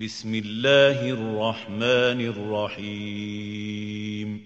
بسم الله الرحمن الرحيم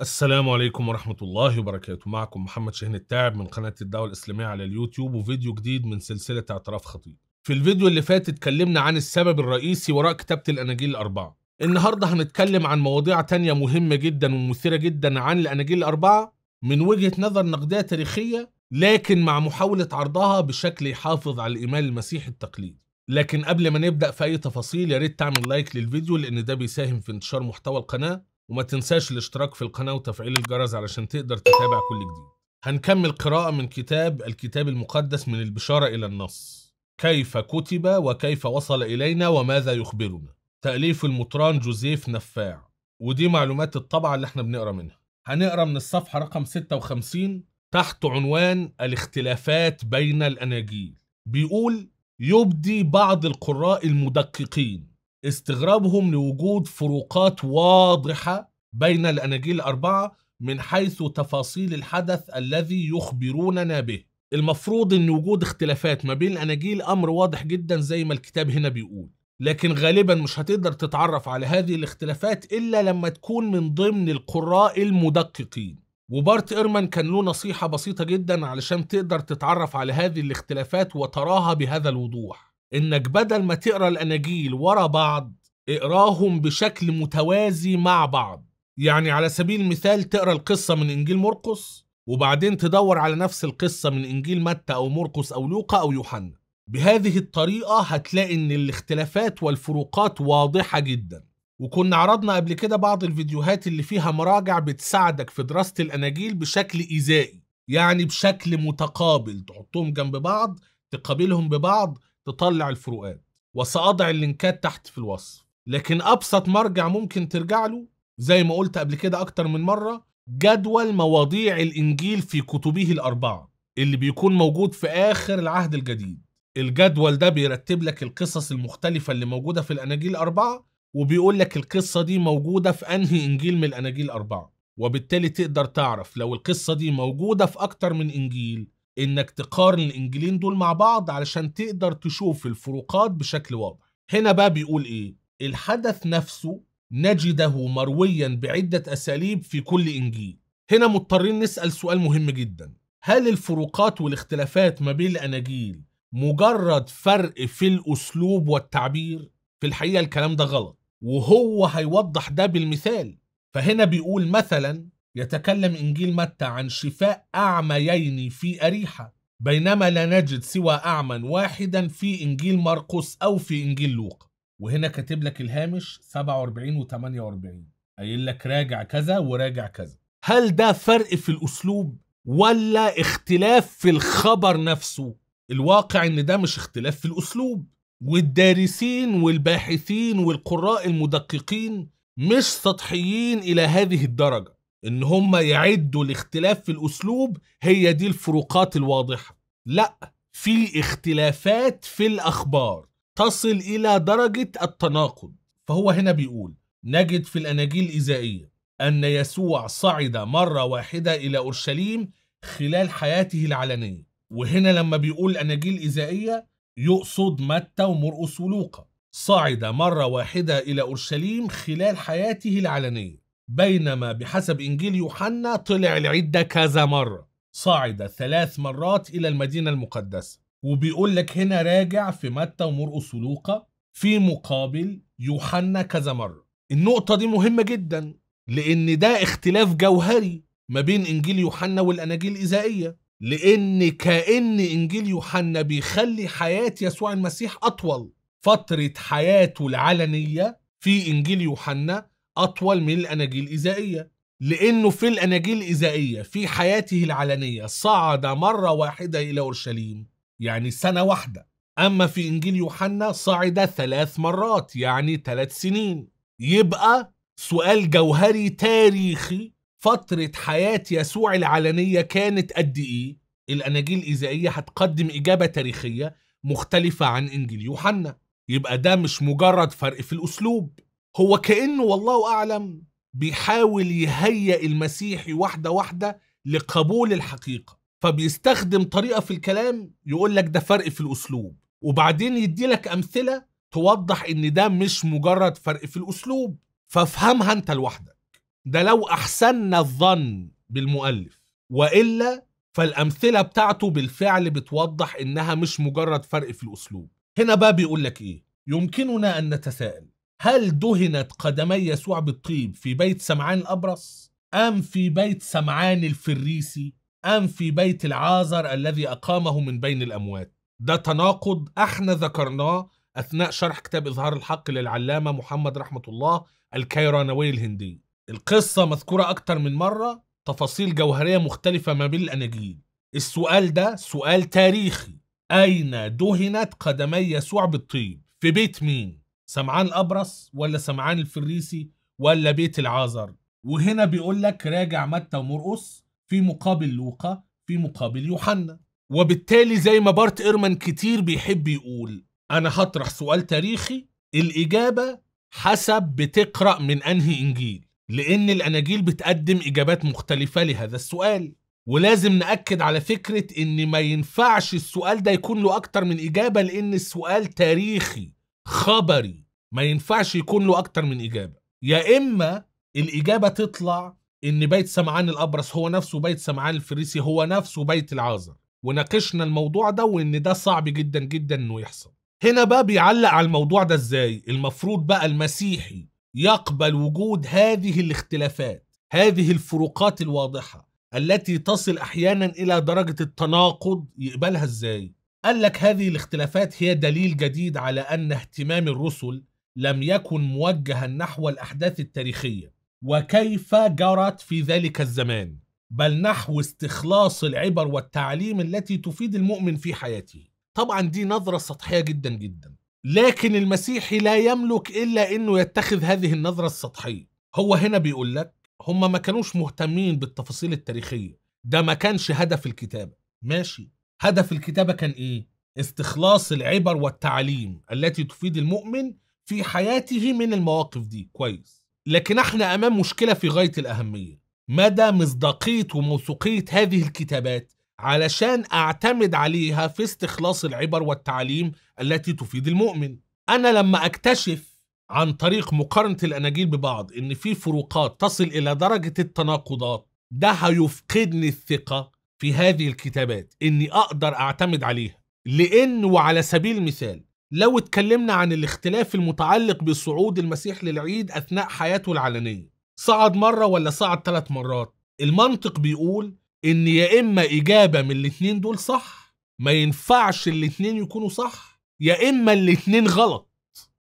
السلام عليكم ورحمة الله وبركاته معكم محمد شاهين التاعب من قناة الدعوة الإسلامية على اليوتيوب وفيديو جديد من سلسلة اعتراف خطيب في الفيديو اللي فات اتكلمنا عن السبب الرئيسي وراء كتابة الأناجيل الأربعة النهاردة هنتكلم عن مواضيع تانية مهمة جدا ومثيرة جدا عن الأناجيل الأربعة من وجهة نظر نقدية تاريخية لكن مع محاولة عرضها بشكل يحافظ على الإيمان المسيحي التقليدي لكن قبل ما نبدأ في أي تفاصيل يا ريت تعمل لايك للفيديو لأن ده بيساهم في انتشار محتوى القناة وما تنساش الاشتراك في القناة وتفعيل الجرس علشان تقدر تتابع كل جديد هنكمل قراءة من كتاب الكتاب المقدس من البشارة إلى النص كيف كتب وكيف وصل إلينا وماذا يخبرنا تأليف المطران جوزيف نفاع ودي معلومات الطبعة اللي احنا بنقرأ منها هنقرأ من الصفحة رقم 56 تحت عنوان الاختلافات بين الأناجيل بيقول يبدي بعض القراء المدققين استغرابهم لوجود فروقات واضحة بين الأناجيل الأربعة من حيث تفاصيل الحدث الذي يخبروننا به المفروض أن وجود اختلافات ما بين الأناجيل أمر واضح جدا زي ما الكتاب هنا بيقول لكن غالبا مش هتقدر تتعرف على هذه الاختلافات إلا لما تكون من ضمن القراء المدققين وبارت إيرمان كان له نصيحة بسيطة جدا علشان تقدر تتعرف على هذه الاختلافات وتراها بهذا الوضوح إنك بدل ما تقرأ الأناجيل ورا بعض اقراهم بشكل متوازي مع بعض يعني على سبيل المثال تقرا القصة من إنجيل مرقس وبعدين تدور على نفس القصة من إنجيل متى أو مرقس أو لوقا أو يوحنا بهذه الطريقة هتلاقي إن الاختلافات والفروقات واضحة جدا وكنا عرضنا قبل كده بعض الفيديوهات اللي فيها مراجع بتساعدك في دراسة الأناجيل بشكل إيزائي يعني بشكل متقابل تحطهم جنب بعض تقابلهم ببعض تطلع الفروقات وسأضع اللينكات تحت في الوصف لكن أبسط مرجع ممكن ترجع له زي ما قلت قبل كده أكتر من مرة جدول مواضيع الإنجيل في كتبه الأربعة اللي بيكون موجود في آخر العهد الجديد الجدول ده بيرتب لك القصص المختلفة اللي موجودة في الأناجيل الأربعة وبيقول لك القصة دي موجودة في أنهي إنجيل من الأناجيل الاربعه وبالتالي تقدر تعرف لو القصة دي موجودة في أكتر من إنجيل إنك تقارن الإنجيلين دول مع بعض علشان تقدر تشوف الفروقات بشكل واضح هنا بقى بيقول إيه الحدث نفسه نجده مرويا بعدة أساليب في كل إنجيل هنا مضطرين نسأل سؤال مهم جدا هل الفروقات والاختلافات ما بين الأناجيل مجرد فرق في الأسلوب والتعبير؟ في الحقيقة الكلام ده غلط وهو هيوضح ده بالمثال فهنا بيقول مثلا يتكلم إنجيل متى عن شفاء أعميين في أريحة بينما لا نجد سوى أعمى واحدا في إنجيل مرقس أو في إنجيل لوقا وهنا كاتب لك الهامش 47 و 48 قايل لك راجع كذا وراجع كذا هل ده فرق في الأسلوب ولا اختلاف في الخبر نفسه الواقع ان ده مش اختلاف في الأسلوب والدارسين والباحثين والقراء المدققين مش سطحيين الى هذه الدرجه ان هم يعدوا الاختلاف في الاسلوب هي دي الفروقات الواضحه لا في اختلافات في الاخبار تصل الى درجه التناقض فهو هنا بيقول نجد في الاناجيل الايذائيه ان يسوع صعد مره واحده الى اورشليم خلال حياته العلنيه وهنا لما بيقول اناجيل ايذائيه يقصد متى ومرقس ولوقا صعد مرة واحدة إلى أورشليم خلال حياته العلنية بينما بحسب إنجيل يوحنا طلع العيد ده كذا مرة صعد ثلاث مرات إلى المدينة المقدسة وبيقول لك هنا راجع في متى ومرقس ولوقا في مقابل يوحنا كذا مرة النقطة دي مهمة جدا لأن ده اختلاف جوهري ما بين إنجيل يوحنا والأناجيل الإيزائية لان كان انجيل يوحنا بيخلي حياه يسوع المسيح اطول فتره حياته العلنيه في انجيل يوحنا اطول من الاناجيل الايزائيه لانه في الاناجيل الايزائيه في حياته العلنيه صعد مره واحده الى اورشليم يعني سنه واحده اما في انجيل يوحنا صعد ثلاث مرات يعني ثلاث سنين يبقى سؤال جوهري تاريخي فترة حياة يسوع العلنية كانت قد إيه؟ الأناجيل الإيزائية هتقدم إجابة تاريخية مختلفة عن إنجيل يوحنا يبقى ده مش مجرد فرق في الأسلوب هو كأنه والله أعلم بيحاول يهيئ المسيحي واحدة واحدة لقبول الحقيقة فبيستخدم طريقة في الكلام يقول لك ده فرق في الأسلوب وبعدين يدي لك أمثلة توضح إن ده مش مجرد فرق في الأسلوب فافهمها أنت لوحدك ده لو احسنا الظن بالمؤلف والا فالامثله بتاعته بالفعل بتوضح انها مش مجرد فرق في الاسلوب هنا بقى بيقول لك ايه يمكننا ان نتساءل هل دهنت قدمي يسوع بالطيب في بيت سمعان الابرص ام في بيت سمعان الفريسي ام في بيت العازر الذي اقامه من بين الاموات ده تناقض احنا ذكرناه اثناء شرح كتاب اظهار الحق للعلامه محمد رحمه الله الكيرانوي الهندي القصة مذكورة أكتر من مرة تفاصيل جوهرية مختلفة ما بين الأناجيل السؤال ده سؤال تاريخي أين دهنت قدمي يسوع بالطيب؟ في بيت مين؟ سمعان الأبرص ولا سمعان الفريسي ولا بيت العازر؟ وهنا بيقول لك راجع متى ومرقص في مقابل لوقا في مقابل يوحنا وبالتالي زي ما بارت إيرمان كتير بيحب يقول أنا هطرح سؤال تاريخي الإجابة حسب بتقرأ من أنهي إنجيل لأن الأناجيل بتقدم إجابات مختلفة لهذا السؤال ولازم نأكد على فكرة إن ما ينفعش السؤال ده يكون له أكتر من إجابة لأن السؤال تاريخي خبري ما ينفعش يكون له أكتر من إجابة يا إما الإجابة تطلع إن بيت سمعان الأبرص هو نفسه بيت سمعان الفريسي هو نفسه بيت العازر وناقشنا الموضوع ده وإن ده صعب جدا جدا إنه يحصل هنا بقى بيعلق على الموضوع ده إزاي المفروض بقى المسيحي يقبل وجود هذه الاختلافات هذه الفروقات الواضحه التي تصل احيانا الى درجه التناقض يقبلها ازاي قال لك هذه الاختلافات هي دليل جديد على ان اهتمام الرسل لم يكن موجها نحو الاحداث التاريخيه وكيف جرت في ذلك الزمان بل نحو استخلاص العبر والتعليم التي تفيد المؤمن في حياته طبعا دي نظره سطحيه جدا جدا لكن المسيحي لا يملك إلا أنه يتخذ هذه النظرة السطحية هو هنا بيقول لك هم ما كانوش مهتمين بالتفاصيل التاريخية ده ما كانش هدف الكتابة ماشي هدف الكتابة كان إيه؟ استخلاص العبر والتعاليم التي تفيد المؤمن في حياته من المواقف دي كويس لكن احنا أمام مشكلة في غاية الأهمية مدى مصداقية وموثوقية هذه الكتابات علشان أعتمد عليها في استخلاص العبر والتعاليم التي تفيد المؤمن أنا لما أكتشف عن طريق مقارنة الأناجيل ببعض إن في فروقات تصل إلى درجة التناقضات ده هيفقدني الثقة في هذه الكتابات إني أقدر أعتمد عليها لأن وعلى سبيل المثال لو اتكلمنا عن الاختلاف المتعلق بصعود المسيح للعيد أثناء حياته العلنية صعد مرة ولا صعد ثلاث مرات المنطق بيقول ان يا اما اجابه من الاتنين دول صح ما ينفعش الاتنين يكونوا صح يا اما الاتنين غلط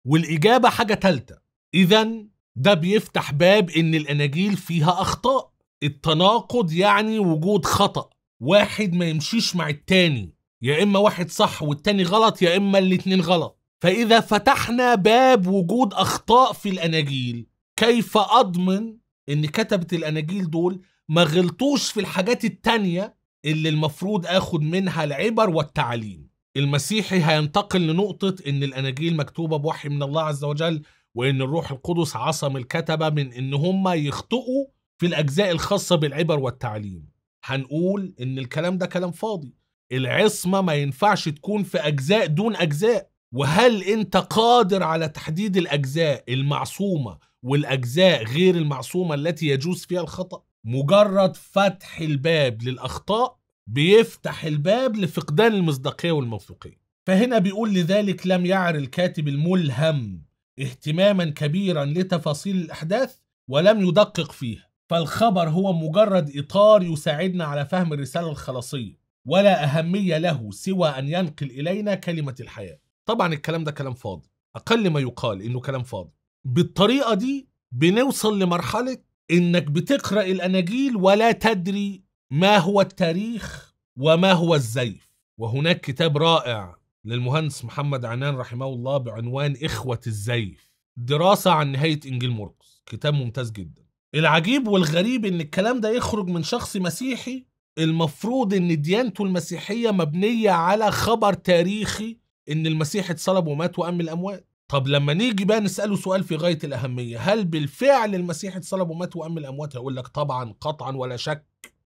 والاجابه حاجه تالته اذا ده بيفتح باب ان الاناجيل فيها اخطاء التناقض يعني وجود خطا واحد ما يمشيش مع التاني يا اما واحد صح والتاني غلط يا اما الاتنين غلط فاذا فتحنا باب وجود اخطاء في الاناجيل كيف اضمن ان كتبه الاناجيل دول ما غلطوش في الحاجات التانية اللي المفروض اخد منها العبر والتعليم المسيحي هينتقل لنقطة ان الاناجيل مكتوبة بوحي من الله عز وجل وان الروح القدس عصم الكتبة من ان هم يخطئوا في الاجزاء الخاصة بالعبر والتعليم هنقول ان الكلام ده كلام فاضي العصمة ما ينفعش تكون في اجزاء دون اجزاء وهل انت قادر على تحديد الاجزاء المعصومة والاجزاء غير المعصومة التي يجوز فيها الخطأ مجرد فتح الباب للاخطاء بيفتح الباب لفقدان المصداقيه والموثوقيه فهنا بيقول لذلك لم يعر الكاتب الملهم اهتماما كبيرا لتفاصيل الاحداث ولم يدقق فيها فالخبر هو مجرد اطار يساعدنا على فهم الرساله الخلاصيه ولا اهميه له سوى ان ينقل الينا كلمه الحياه طبعا الكلام ده كلام فاضي اقل ما يقال انه كلام فاضي بالطريقه دي بنوصل لمرحله انك بتقرا الاناجيل ولا تدري ما هو التاريخ وما هو الزيف وهناك كتاب رائع للمهندس محمد عنان رحمه الله بعنوان إخوة الزيف دراسة عن نهاية إنجيل مرقس كتاب ممتاز جدا العجيب والغريب إن الكلام ده يخرج من شخص مسيحي المفروض إن ديانته المسيحية مبنية على خبر تاريخي إن المسيح اتصلب ومات وام الأموات طب لما نيجي بقى نسأله سؤال في غاية الأهمية هل بالفعل المسيح اتصلب ومات وأم الأموات هيقول لك طبعا قطعا ولا شك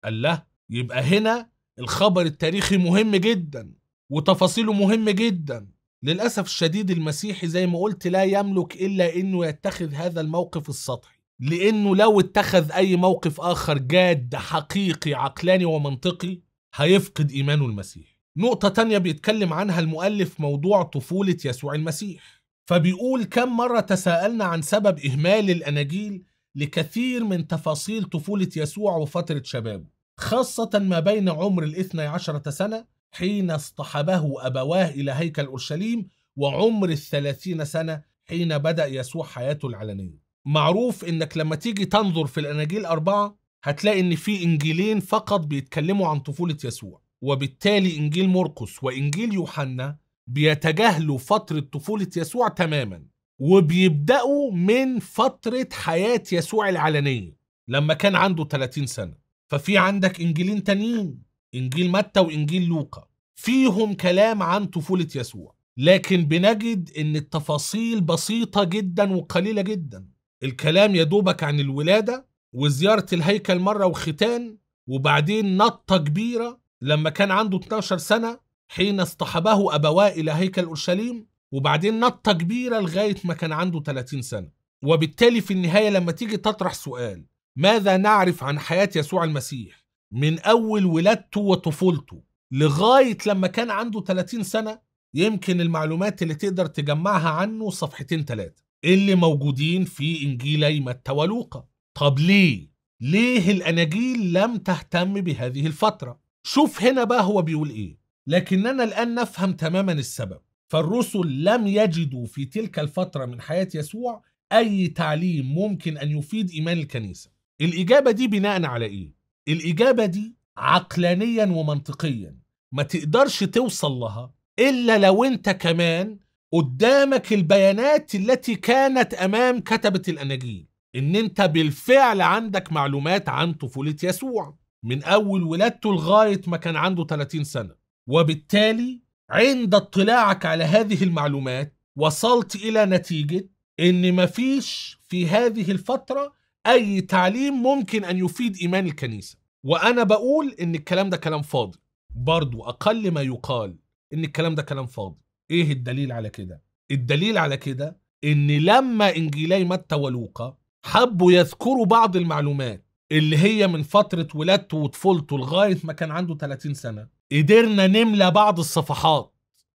قال له يبقى هنا الخبر التاريخي مهم جدا وتفاصيله مهم جدا للأسف الشديد المسيحي زي ما قلت لا يملك إلا أنه يتخذ هذا الموقف السطحي لأنه لو اتخذ أي موقف آخر جاد حقيقي عقلاني ومنطقي هيفقد إيمانه المسيح نقطة تانية بيتكلم عنها المؤلف موضوع طفولة يسوع المسيح فبيقول كم مرة تساءلنا عن سبب إهمال الأناجيل لكثير من تفاصيل طفولة يسوع وفترة شبابه خاصة ما بين عمر الاثنى عشرة سنة حين اصطحبه أبواه إلى هيكل أورشليم وعمر الثلاثين سنة حين بدأ يسوع حياته العلنية معروف إنك لما تيجي تنظر في الأناجيل أربعة هتلاقي إن في إنجيلين فقط بيتكلموا عن طفولة يسوع وبالتالي إنجيل مرقس وإنجيل يوحنا بيتجاهلوا فترة طفولة يسوع تماما وبيبدأوا من فترة حياة يسوع العلنية لما كان عنده 30 سنة ففي عندك إنجيلين تانيين إنجيل متى وإنجيل لوقا فيهم كلام عن طفولة يسوع لكن بنجد إن التفاصيل بسيطة جدا وقليلة جدا الكلام يدوبك عن الولادة وزيارة الهيكل مرة وختان وبعدين نطة كبيرة لما كان عنده 12 سنة حين اصطحبه أبواه إلى هيكل أورشليم وبعدين نطة كبيرة لغاية ما كان عنده 30 سنة وبالتالي في النهاية لما تيجي تطرح سؤال ماذا نعرف عن حياة يسوع المسيح من أول ولادته وطفولته لغاية لما كان عنده 30 سنة يمكن المعلومات اللي تقدر تجمعها عنه صفحتين ثلاثة اللي موجودين في إنجيلي متى ولوقا طب ليه؟ ليه الأناجيل لم تهتم بهذه الفترة؟ شوف هنا بقى هو بيقول إيه لكننا الآن نفهم تماما السبب فالرسل لم يجدوا في تلك الفترة من حياة يسوع أي تعليم ممكن أن يفيد إيمان الكنيسة الإجابة دي بناء على إيه؟ الإجابة دي عقلانيا ومنطقيا ما تقدرش توصل لها إلا لو أنت كمان قدامك البيانات التي كانت أمام كتبة الأناجيل إن أنت بالفعل عندك معلومات عن طفولة يسوع من أول ولادته لغاية ما كان عنده 30 سنة وبالتالي عند اطلاعك على هذه المعلومات وصلت إلى نتيجة إن مفيش في هذه الفترة أي تعليم ممكن أن يفيد إيمان الكنيسة وأنا بقول إن الكلام ده كلام فاضي برضو أقل ما يقال إن الكلام ده كلام فاضي إيه الدليل على كده؟ الدليل على كده إن لما إنجيلي متى ولوقا حبوا يذكروا بعض المعلومات اللي هي من فترة ولادته وطفولته لغاية ما كان عنده 30 سنة قدرنا نملى بعض الصفحات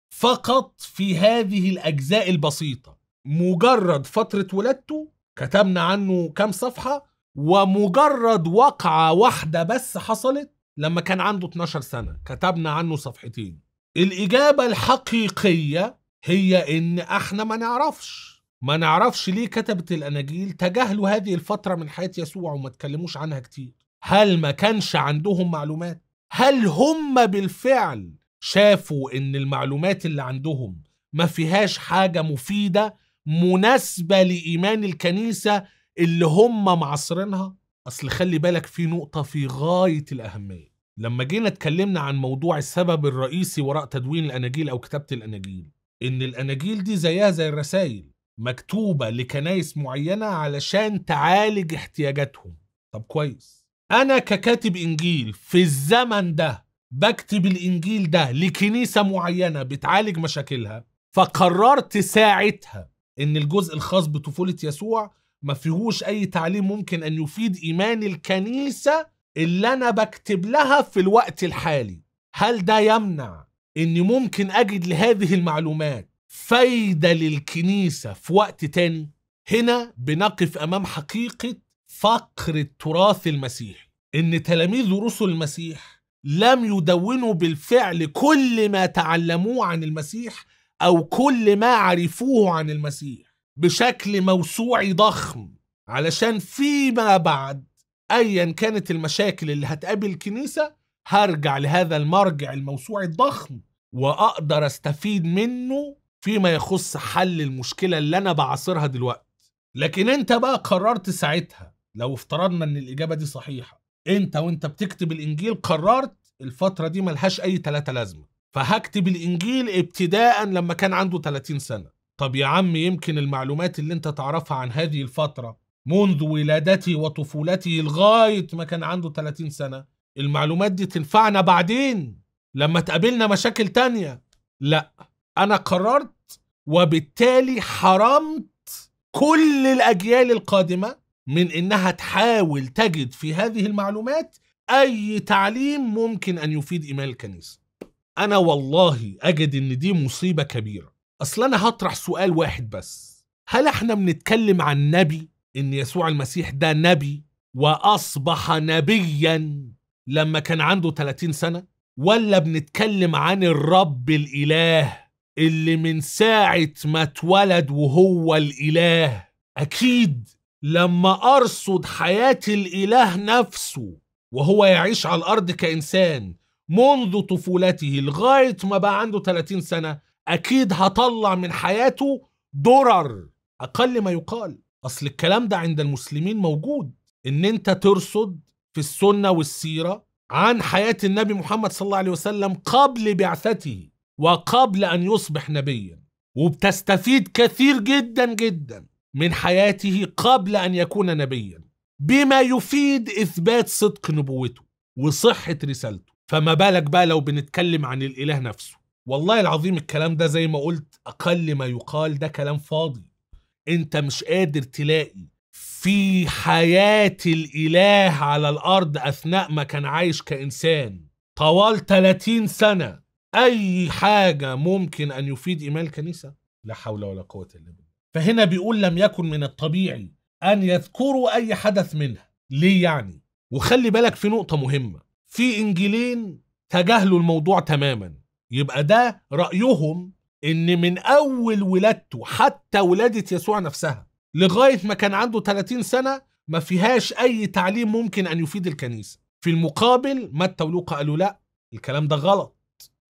فقط في هذه الأجزاء البسيطة مجرد فترة ولادته كتبنا عنه كام صفحة ومجرد وقعة واحدة بس حصلت لما كان عنده 12 سنة كتبنا عنه صفحتين الإجابة الحقيقية هي إن إحنا ما نعرفش ما نعرفش ليه كتبت الأناجيل تجاهلوا هذه الفترة من حياة يسوع وما تكلموش عنها كتير هل ما كانش عندهم معلومات هل هم بالفعل شافوا ان المعلومات اللي عندهم ما فيهاش حاجة مفيدة مناسبة لإيمان الكنيسة اللي هم معاصرينها أصل خلي بالك في نقطة في غاية الأهمية لما جينا اتكلمنا عن موضوع السبب الرئيسي وراء تدوين الأناجيل أو كتابة الأناجيل إن الأناجيل دي زيها زي الرسائل مكتوبة لكنايس معينة علشان تعالج احتياجاتهم طب كويس انا ككاتب انجيل في الزمن ده بكتب الانجيل ده لكنيسه معينه بتعالج مشاكلها فقررت ساعتها ان الجزء الخاص بطفوله يسوع ما فيهوش اي تعليم ممكن ان يفيد ايمان الكنيسه اللي انا بكتب لها في الوقت الحالي هل ده يمنع ان ممكن اجد لهذه المعلومات فايده للكنيسه في وقت تاني هنا بنقف امام حقيقه فقر التراث المسيحي ان تلاميذ رسل المسيح لم يدونوا بالفعل كل ما تعلموه عن المسيح او كل ما عرفوه عن المسيح بشكل موسوعي ضخم علشان فيما بعد ايا كانت المشاكل اللي هتقابل الكنيسه هرجع لهذا المرجع الموسوعي الضخم واقدر استفيد منه فيما يخص حل المشكله اللي انا بعاصرها دلوقتي لكن انت بقى قررت ساعتها لو افترضنا ان الاجابه دي صحيحه انت وانت بتكتب الانجيل قررت الفتره دي ملهاش اي ثلاثه لازمه فهكتب الانجيل ابتداء لما كان عنده 30 سنه طب يا عم يمكن المعلومات اللي انت تعرفها عن هذه الفتره منذ ولادته وطفولته لغايه ما كان عنده 30 سنه المعلومات دي تنفعنا بعدين لما تقابلنا مشاكل تانية لا انا قررت وبالتالي حرمت كل الاجيال القادمه من انها تحاول تجد في هذه المعلومات اي تعليم ممكن ان يفيد ايمان الكنيسه انا والله اجد ان دي مصيبه كبيره اصل انا هطرح سؤال واحد بس هل احنا بنتكلم عن نبي ان يسوع المسيح ده نبي واصبح نبيا لما كان عنده 30 سنه ولا بنتكلم عن الرب الاله اللي من ساعه ما اتولد وهو الاله اكيد لما أرصد حياة الإله نفسه وهو يعيش على الأرض كإنسان منذ طفولته لغاية ما بقى عنده 30 سنة أكيد هطلع من حياته درر أقل ما يقال أصل الكلام ده عند المسلمين موجود إن أنت ترصد في السنة والسيرة عن حياة النبي محمد صلى الله عليه وسلم قبل بعثته وقبل أن يصبح نبيا وبتستفيد كثير جدا جدا من حياته قبل أن يكون نبيا بما يفيد إثبات صدق نبوته وصحة رسالته فما بالك بقى لو بنتكلم عن الإله نفسه والله العظيم الكلام ده زي ما قلت أقل ما يقال ده كلام فاضي أنت مش قادر تلاقي في حياة الإله على الأرض أثناء ما كان عايش كإنسان طوال 30 سنة أي حاجة ممكن أن يفيد إيمان الكنيسة لا حول ولا قوة إلا بالله فهنا بيقول لم يكن من الطبيعي أن يذكروا أي حدث منها ليه يعني؟ وخلي بالك في نقطة مهمة في إنجيلين تجاهلوا الموضوع تماما يبقى ده رأيهم إن من أول ولادته حتى ولادة يسوع نفسها لغاية ما كان عنده 30 سنة ما فيهاش أي تعليم ممكن أن يفيد الكنيسة في المقابل متى ولوقا قالوا لا الكلام ده غلط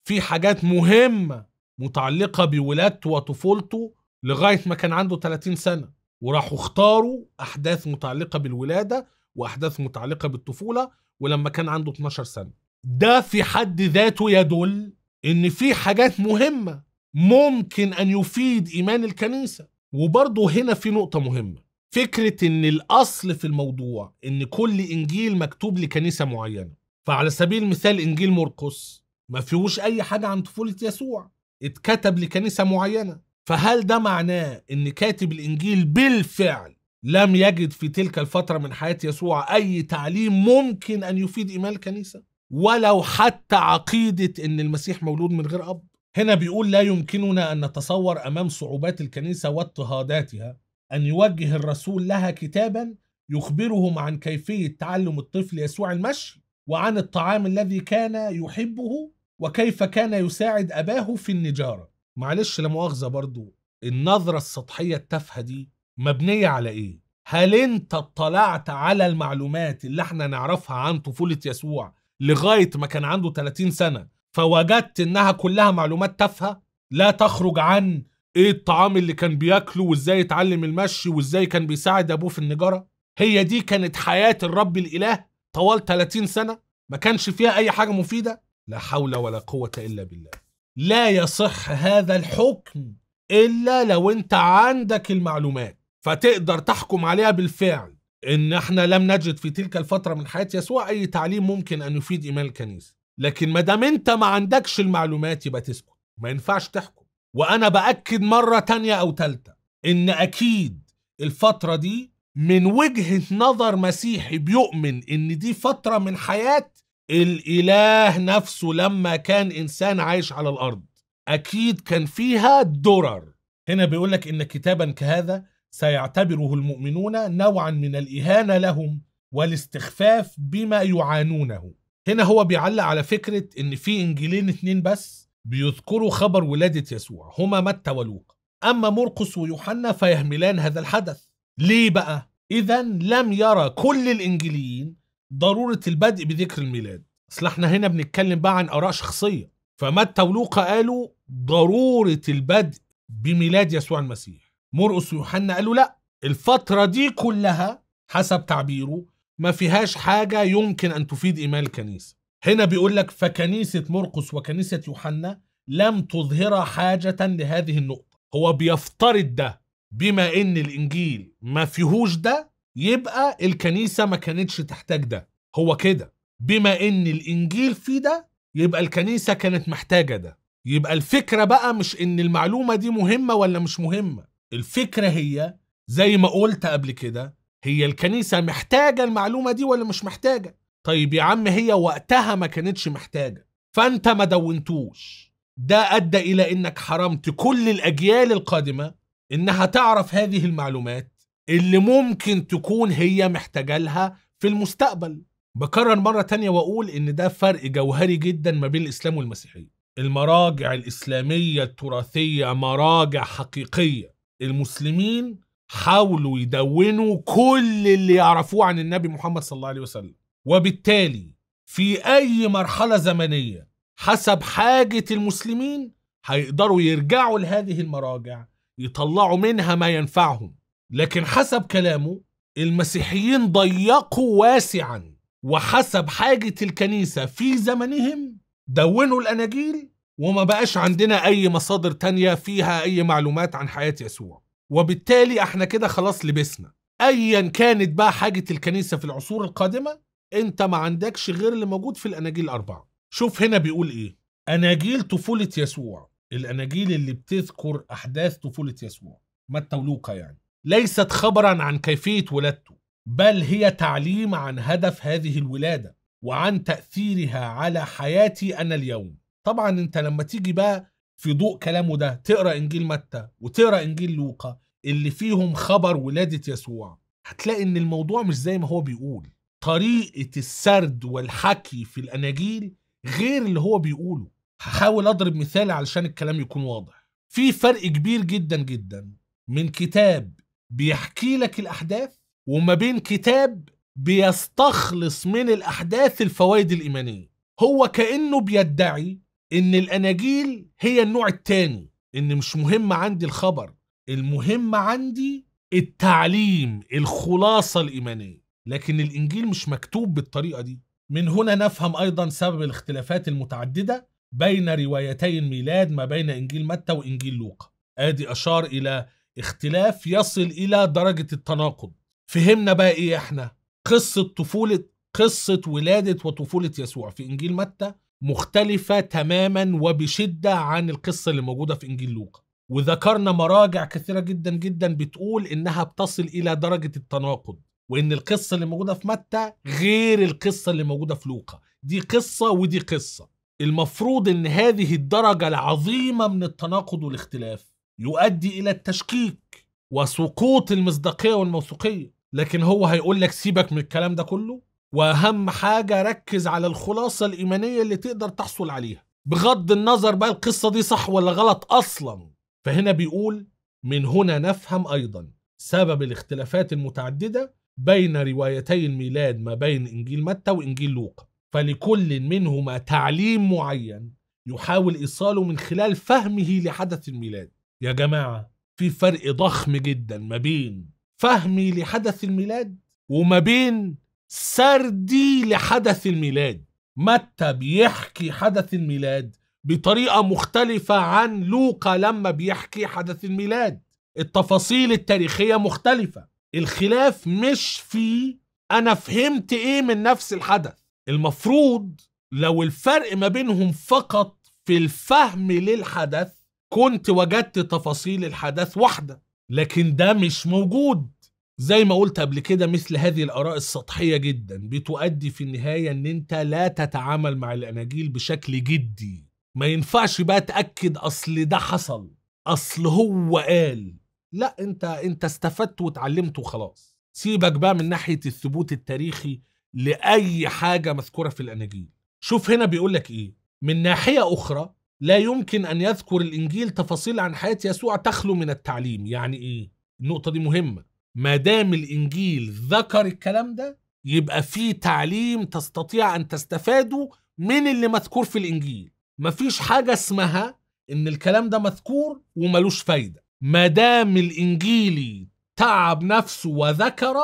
في حاجات مهمة متعلقة بولادته وطفولته لغايه ما كان عنده 30 سنه وراحوا اختاروا احداث متعلقه بالولاده واحداث متعلقه بالطفوله ولما كان عنده 12 سنه ده في حد ذاته يدل ان في حاجات مهمه ممكن ان يفيد ايمان الكنيسه وبرضه هنا في نقطه مهمه فكره ان الاصل في الموضوع ان كل انجيل مكتوب لكنيسه معينه فعلى سبيل المثال انجيل مرقس ما فيهوش اي حاجه عن طفوله يسوع اتكتب لكنيسه معينه فهل ده معناه ان كاتب الانجيل بالفعل لم يجد في تلك الفتره من حياه يسوع اي تعليم ممكن ان يفيد ايمان الكنيسه ولو حتى عقيده ان المسيح مولود من غير اب هنا بيقول لا يمكننا ان نتصور امام صعوبات الكنيسه واضطهاداتها ان يوجه الرسول لها كتابا يخبرهم عن كيفيه تعلم الطفل يسوع المشي وعن الطعام الذي كان يحبه وكيف كان يساعد اباه في النجاره معلش لا مؤاخذه برضو النظره السطحيه التافهه دي مبنيه على ايه هل انت اطلعت على المعلومات اللي احنا نعرفها عن طفوله يسوع لغايه ما كان عنده 30 سنه فوجدت انها كلها معلومات تافهه لا تخرج عن ايه الطعام اللي كان بياكله وازاي اتعلم المشي وازاي كان بيساعد ابوه في النجاره هي دي كانت حياه الرب الاله طوال 30 سنه ما كانش فيها اي حاجه مفيده لا حول ولا قوه الا بالله لا يصح هذا الحكم الا لو انت عندك المعلومات فتقدر تحكم عليها بالفعل ان احنا لم نجد في تلك الفتره من حياه يسوع اي تعليم ممكن ان يفيد ايمان الكنيسه لكن ما دام انت ما عندكش المعلومات يبقى تسكت ما ينفعش تحكم وانا باكد مره تانية او تالتة ان اكيد الفتره دي من وجهه نظر مسيحي بيؤمن ان دي فتره من حياه الاله نفسه لما كان انسان عايش على الارض اكيد كان فيها درر هنا بيقول لك ان كتابا كهذا سيعتبره المؤمنون نوعا من الاهانه لهم والاستخفاف بما يعانونه هنا هو بيعلق على فكره ان في انجيلين اتنين بس بيذكروا خبر ولاده يسوع هما متى ولوقا اما مرقس ويوحنا فيهملان هذا الحدث ليه بقى اذا لم يرى كل الانجيليين ضروره البدء بذكر الميلاد اصل احنا هنا بنتكلم بقى عن اراء شخصيه فمتى ولوقا قالوا ضروره البدء بميلاد يسوع المسيح مرقس ويوحنا قالوا لا الفتره دي كلها حسب تعبيره ما فيهاش حاجه يمكن ان تفيد ايمان الكنيسه هنا بيقول لك فكنيسه مرقس وكنيسه يوحنا لم تظهر حاجه لهذه النقطه هو بيفترض ده بما ان الانجيل ما فيهوش ده يبقى الكنيسه ما كانتش تحتاج ده هو كده بما ان الانجيل فيه ده يبقى الكنيسه كانت محتاجه ده يبقى الفكره بقى مش ان المعلومه دي مهمه ولا مش مهمه الفكره هي زي ما قلت قبل كده هي الكنيسه محتاجه المعلومه دي ولا مش محتاجه طيب يا عم هي وقتها ما كانتش محتاجه فانت ما دونتوش ده ادى الى انك حرمت كل الاجيال القادمه انها تعرف هذه المعلومات اللي ممكن تكون هي محتاجة لها في المستقبل بكرر مرة تانية وأقول إن ده فرق جوهري جدا ما بين الإسلام والمسيحية المراجع الإسلامية التراثية مراجع حقيقية المسلمين حاولوا يدونوا كل اللي يعرفوه عن النبي محمد صلى الله عليه وسلم وبالتالي في أي مرحلة زمنية حسب حاجة المسلمين هيقدروا يرجعوا لهذه المراجع يطلعوا منها ما ينفعهم لكن حسب كلامه المسيحيين ضيقوا واسعا وحسب حاجة الكنيسة في زمنهم دونوا الأناجيل وما بقاش عندنا أي مصادر تانية فيها أي معلومات عن حياة يسوع وبالتالي احنا كده خلاص لبسنا أيا كانت بقى حاجة الكنيسة في العصور القادمة انت ما عندكش غير اللي موجود في الأناجيل الأربعة شوف هنا بيقول إيه أناجيل طفولة يسوع الأناجيل اللي بتذكر أحداث طفولة يسوع متى ولوقا يعني ليست خبرا عن كيفية ولادته بل هي تعليم عن هدف هذه الولادة وعن تأثيرها على حياتي أنا اليوم طبعا انت لما تيجي بقى في ضوء كلامه ده تقرا انجيل متى وتقرا انجيل لوقا اللي فيهم خبر ولاده يسوع هتلاقي ان الموضوع مش زي ما هو بيقول طريقه السرد والحكي في الاناجيل غير اللي هو بيقوله هحاول اضرب مثال علشان الكلام يكون واضح في فرق كبير جدا جدا من كتاب بيحكي لك الأحداث وما بين كتاب بيستخلص من الأحداث الفوائد الإيمانية هو كأنه بيدعي إن الأناجيل هي النوع الثاني إن مش مهم عندي الخبر المهم عندي التعليم الخلاصة الإيمانية لكن الإنجيل مش مكتوب بالطريقة دي من هنا نفهم أيضا سبب الاختلافات المتعددة بين روايتي الميلاد ما بين إنجيل متى وإنجيل لوقا آدي أشار إلى اختلاف يصل الى درجه التناقض فهمنا بقى ايه احنا قصه طفوله قصه ولاده وطفوله يسوع في انجيل متى مختلفه تماما وبشده عن القصه اللي موجوده في انجيل لوقا وذكرنا مراجع كثيره جدا جدا بتقول انها بتصل الى درجه التناقض وان القصه اللي موجوده في متى غير القصه اللي موجوده في لوقا دي قصه ودي قصه المفروض ان هذه الدرجه العظيمه من التناقض والاختلاف يؤدي الى التشكيك وسقوط المصداقيه والموثوقيه لكن هو هيقول لك سيبك من الكلام ده كله واهم حاجه ركز على الخلاصه الايمانيه اللي تقدر تحصل عليها بغض النظر بقى القصه دي صح ولا غلط اصلا فهنا بيقول من هنا نفهم ايضا سبب الاختلافات المتعدده بين روايتي الميلاد ما بين انجيل متى وانجيل لوقا فلكل منهما تعليم معين يحاول ايصاله من خلال فهمه لحدث الميلاد يا جماعة في فرق ضخم جدا ما بين فهمي لحدث الميلاد وما بين سردي لحدث الميلاد متى بيحكي حدث الميلاد بطريقة مختلفة عن لوقا لما بيحكي حدث الميلاد التفاصيل التاريخية مختلفة الخلاف مش في أنا فهمت إيه من نفس الحدث المفروض لو الفرق ما بينهم فقط في الفهم للحدث كنت وجدت تفاصيل الحدث واحدة لكن ده مش موجود زي ما قلت قبل كده مثل هذه الآراء السطحية جدا بتؤدي في النهاية إن أنت لا تتعامل مع الأناجيل بشكل جدي ما ينفعش بقى تأكد أصل ده حصل أصل هو قال لا أنت أنت استفدت وتعلمت وخلاص سيبك بقى من ناحية الثبوت التاريخي لأي حاجة مذكورة في الأناجيل شوف هنا بيقول لك إيه من ناحية أخرى لا يمكن أن يذكر الإنجيل تفاصيل عن حياة يسوع تخلو من التعليم يعني إيه؟ النقطة دي مهمة ما دام الإنجيل ذكر الكلام ده يبقى في تعليم تستطيع أن تستفاده من اللي مذكور في الإنجيل مفيش حاجة اسمها إن الكلام ده مذكور وملوش فايدة ما دام الإنجيلي تعب نفسه وذكر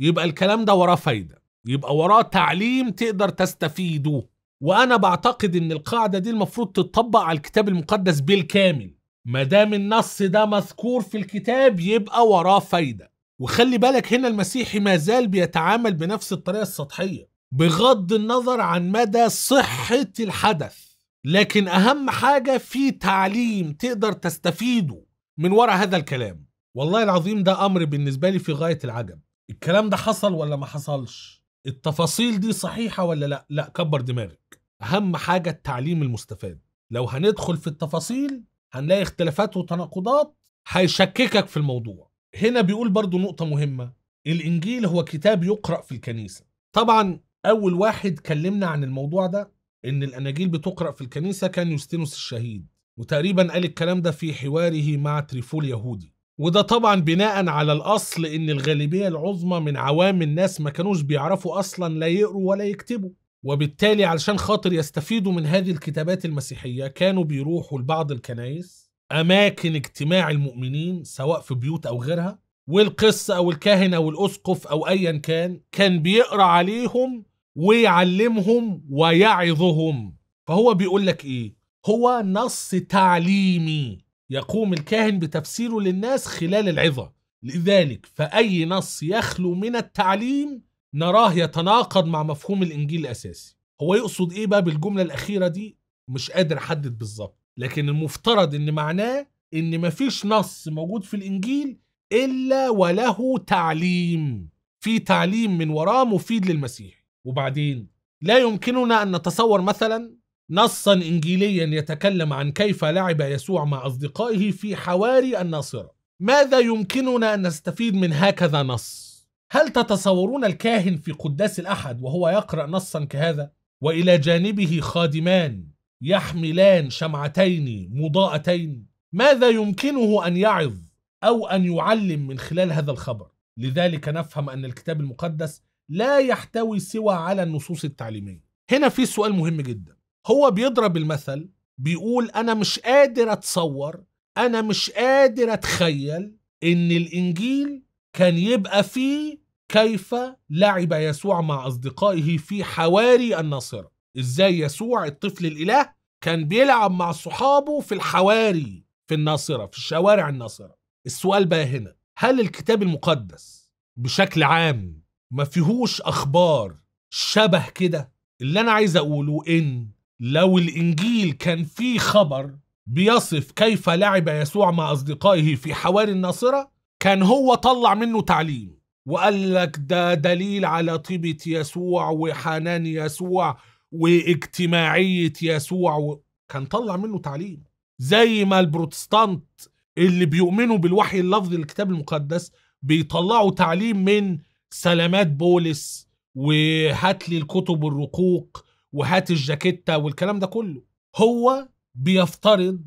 يبقى الكلام ده وراه فايدة يبقى وراه تعليم تقدر تستفيده وانا بعتقد ان القاعده دي المفروض تتطبق على الكتاب المقدس بالكامل ما دام النص ده مذكور في الكتاب يبقى وراه فايده وخلي بالك هنا المسيحي ما زال بيتعامل بنفس الطريقه السطحيه بغض النظر عن مدى صحه الحدث لكن اهم حاجه في تعليم تقدر تستفيده من وراء هذا الكلام والله العظيم ده امر بالنسبه لي في غايه العجب الكلام ده حصل ولا ما حصلش التفاصيل دي صحيحه ولا لا لا كبر دماغك اهم حاجه التعليم المستفاد لو هندخل في التفاصيل هنلاقي اختلافات وتناقضات هيشككك في الموضوع هنا بيقول برضو نقطه مهمه الانجيل هو كتاب يقرا في الكنيسه طبعا اول واحد كلمنا عن الموضوع ده ان الاناجيل بتقرا في الكنيسه كان يوستينوس الشهيد وتقريبا قال الكلام ده في حواره مع تريفول يهودي وده طبعا بناء على الأصل إن الغالبية العظمى من عوام الناس ما كانوش بيعرفوا أصلا لا يقروا ولا يكتبوا وبالتالي علشان خاطر يستفيدوا من هذه الكتابات المسيحية كانوا بيروحوا لبعض الكنايس أماكن اجتماع المؤمنين سواء في بيوت أو غيرها والقس أو الكاهن أو الأسقف أو أيا كان كان بيقرأ عليهم ويعلمهم ويعظهم فهو بيقول لك إيه هو نص تعليمي يقوم الكاهن بتفسيره للناس خلال العظة لذلك فأي نص يخلو من التعليم نراه يتناقض مع مفهوم الإنجيل الأساسي هو يقصد إيه بقى بالجملة الأخيرة دي مش قادر أحدد بالظبط لكن المفترض إن معناه إن مفيش نص موجود في الإنجيل إلا وله تعليم في تعليم من وراه مفيد للمسيح وبعدين لا يمكننا أن نتصور مثلا نصا انجيليا يتكلم عن كيف لعب يسوع مع اصدقائه في حواري الناصره ماذا يمكننا ان نستفيد من هكذا نص هل تتصورون الكاهن في قداس الاحد وهو يقرا نصا كهذا والى جانبه خادمان يحملان شمعتين مضاءتين ماذا يمكنه ان يعظ او ان يعلم من خلال هذا الخبر لذلك نفهم ان الكتاب المقدس لا يحتوي سوى على النصوص التعليميه هنا في سؤال مهم جدا هو بيضرب المثل بيقول أنا مش قادر أتصور أنا مش قادر أتخيل إن الإنجيل كان يبقى فيه كيف لعب يسوع مع أصدقائه في حواري الناصرة إزاي يسوع الطفل الإله كان بيلعب مع صحابه في الحواري في الناصرة في الشوارع الناصرة السؤال بقى هنا هل الكتاب المقدس بشكل عام ما فيهوش أخبار شبه كده اللي أنا عايز أقوله إن لو الإنجيل كان فيه خبر بيصف كيف لعب يسوع مع أصدقائه في حواري الناصرة كان هو طلع منه تعليم وقال لك ده دليل على طيبة يسوع وحنان يسوع واجتماعية يسوع و... كان طلع منه تعليم زي ما البروتستانت اللي بيؤمنوا بالوحي اللفظي للكتاب المقدس بيطلعوا تعليم من سلامات بولس وهات لي الكتب الرقوق وهات الجاكيته والكلام ده كله هو بيفترض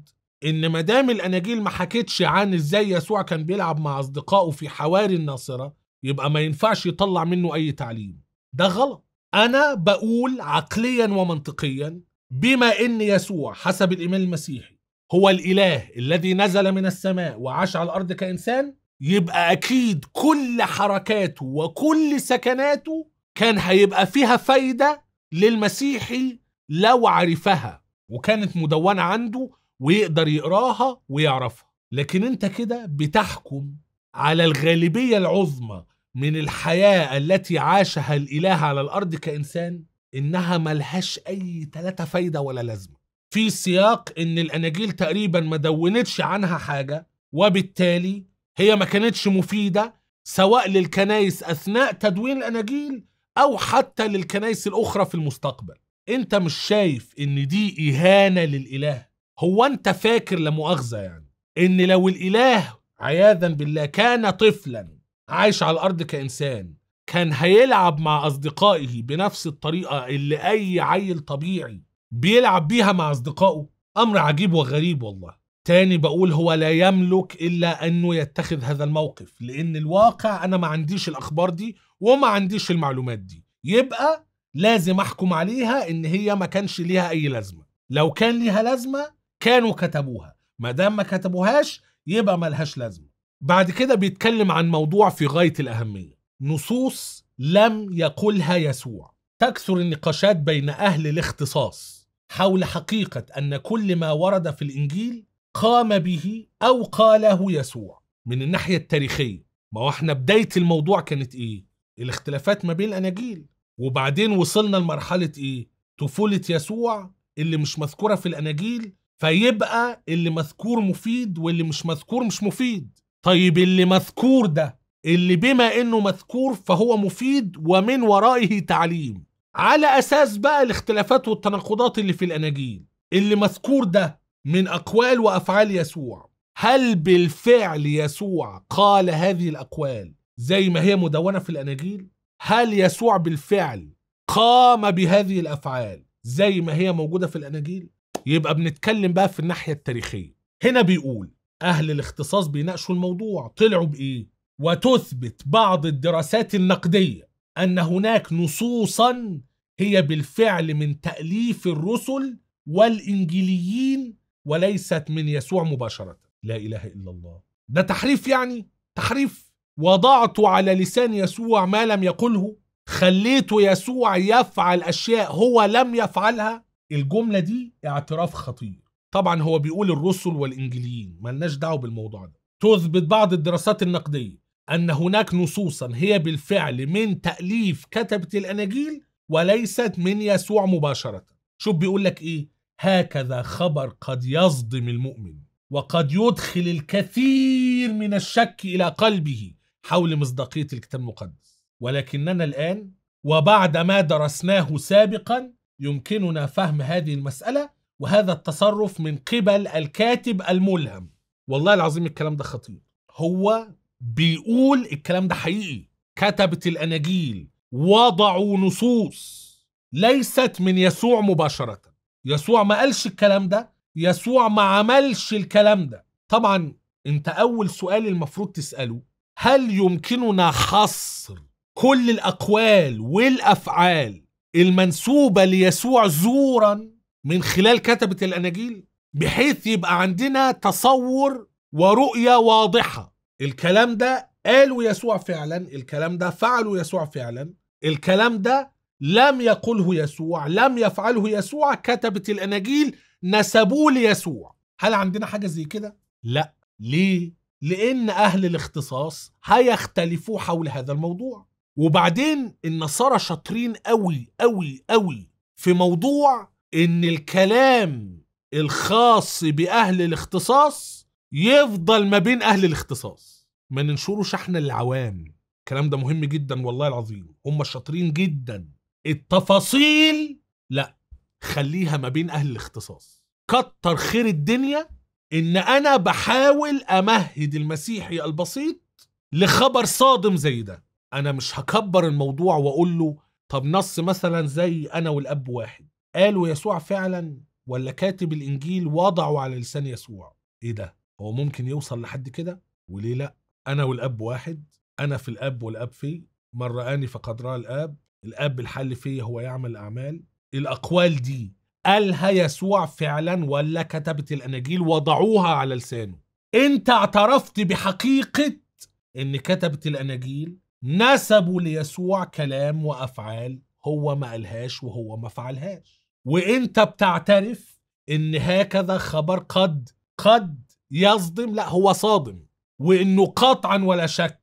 ان ما دام الاناجيل ما حكتش عن ازاي يسوع كان بيلعب مع اصدقائه في حواري الناصره يبقى ما ينفعش يطلع منه اي تعليم ده غلط انا بقول عقليا ومنطقيا بما ان يسوع حسب الايمان المسيحي هو الاله الذي نزل من السماء وعاش على الارض كانسان يبقى اكيد كل حركاته وكل سكناته كان هيبقى فيها فايده للمسيحي لو عرفها وكانت مدونة عنده ويقدر يقراها ويعرفها لكن انت كده بتحكم على الغالبية العظمى من الحياة التي عاشها الإله على الأرض كإنسان إنها ملهاش أي ثلاثة فايدة ولا لازمة في سياق إن الأناجيل تقريبا ما دونتش عنها حاجة وبالتالي هي ما كانتش مفيدة سواء للكنايس أثناء تدوين الأناجيل أو حتى للكنائس الأخرى في المستقبل أنت مش شايف إن دي إهانة للإله هو أنت فاكر لمؤاخذة يعني إن لو الإله عياذا بالله كان طفلا عايش على الأرض كإنسان كان هيلعب مع أصدقائه بنفس الطريقة اللي أي عيل طبيعي بيلعب بيها مع أصدقائه أمر عجيب وغريب والله تاني بقول هو لا يملك إلا أنه يتخذ هذا الموقف لأن الواقع أنا ما عنديش الأخبار دي وما عنديش المعلومات دي يبقى لازم احكم عليها ان هي ما كانش ليها اي لازمه لو كان ليها لازمه كانوا كتبوها ما دام ما كتبوهاش يبقى ملهاش لازمه بعد كده بيتكلم عن موضوع في غايه الاهميه نصوص لم يقلها يسوع تكثر النقاشات بين اهل الاختصاص حول حقيقه ان كل ما ورد في الانجيل قام به او قاله يسوع من الناحيه التاريخيه ما هو احنا بدايه الموضوع كانت ايه الاختلافات ما بين الاناجيل وبعدين وصلنا لمرحله ايه طفوله يسوع اللي مش مذكوره في الاناجيل فيبقى اللي مذكور مفيد واللي مش مذكور مش مفيد طيب اللي مذكور ده اللي بما انه مذكور فهو مفيد ومن ورائه تعليم على اساس بقى الاختلافات والتناقضات اللي في الاناجيل اللي مذكور ده من اقوال وافعال يسوع هل بالفعل يسوع قال هذه الاقوال زي ما هي مدونة في الأناجيل هل يسوع بالفعل قام بهذه الأفعال زي ما هي موجودة في الأناجيل يبقى بنتكلم بقى في الناحية التاريخية هنا بيقول أهل الاختصاص بيناقشوا الموضوع طلعوا بإيه وتثبت بعض الدراسات النقدية أن هناك نصوصا هي بالفعل من تأليف الرسل والإنجيليين وليست من يسوع مباشرة لا إله إلا الله ده تحريف يعني تحريف وضعت على لسان يسوع ما لم يقله خليت يسوع يفعل أشياء هو لم يفعلها الجملة دي اعتراف خطير طبعا هو بيقول الرسل والإنجليين ملناش دعوة بالموضوع ده تثبت بعض الدراسات النقدية أن هناك نصوصا هي بالفعل من تأليف كتبة الأناجيل وليست من يسوع مباشرة شوف بيقول لك إيه هكذا خبر قد يصدم المؤمن وقد يدخل الكثير من الشك إلى قلبه حول مصداقية الكتاب المقدس ولكننا الآن وبعد ما درسناه سابقا يمكننا فهم هذه المسألة وهذا التصرف من قبل الكاتب الملهم والله العظيم الكلام ده خطير هو بيقول الكلام ده حقيقي كتبت الأناجيل وضعوا نصوص ليست من يسوع مباشرة يسوع ما قالش الكلام ده يسوع ما عملش الكلام ده طبعا انت اول سؤال المفروض تسأله هل يمكننا حصر كل الأقوال والأفعال المنسوبة ليسوع زورا من خلال كتبة الأناجيل بحيث يبقى عندنا تصور ورؤية واضحة الكلام ده قالوا يسوع فعلا الكلام ده فعلوا يسوع فعلا الكلام ده لم يقله يسوع لم يفعله يسوع كتبة الأناجيل نسبوه ليسوع هل عندنا حاجة زي كده؟ لا ليه؟ لأن أهل الاختصاص هيختلفوا حول هذا الموضوع وبعدين النصارى شاطرين قوي قوي قوي في موضوع إن الكلام الخاص بأهل الاختصاص يفضل ما بين أهل الاختصاص ما ننشروش احنا العوام الكلام ده مهم جدا والله العظيم هم شاطرين جدا التفاصيل لا خليها ما بين اهل الاختصاص كتر خير الدنيا ان انا بحاول امهد المسيحي البسيط لخبر صادم زي ده انا مش هكبر الموضوع واقول له طب نص مثلا زي انا والاب واحد قالوا يسوع فعلا ولا كاتب الانجيل وضعه على لسان يسوع ايه ده هو ممكن يوصل لحد كده وليه لا انا والاب واحد انا في الاب والاب في من رآني فقد رأى الاب الاب الحل فيه هو يعمل اعمال الاقوال دي قالها يسوع فعلا ولا كتبت الاناجيل وضعوها على لسانه انت اعترفت بحقيقه ان كتبت الاناجيل نسبوا ليسوع كلام وافعال هو ما قالهاش وهو ما فعلهاش وانت بتعترف ان هكذا خبر قد قد يصدم لا هو صادم وانه قطعا ولا شك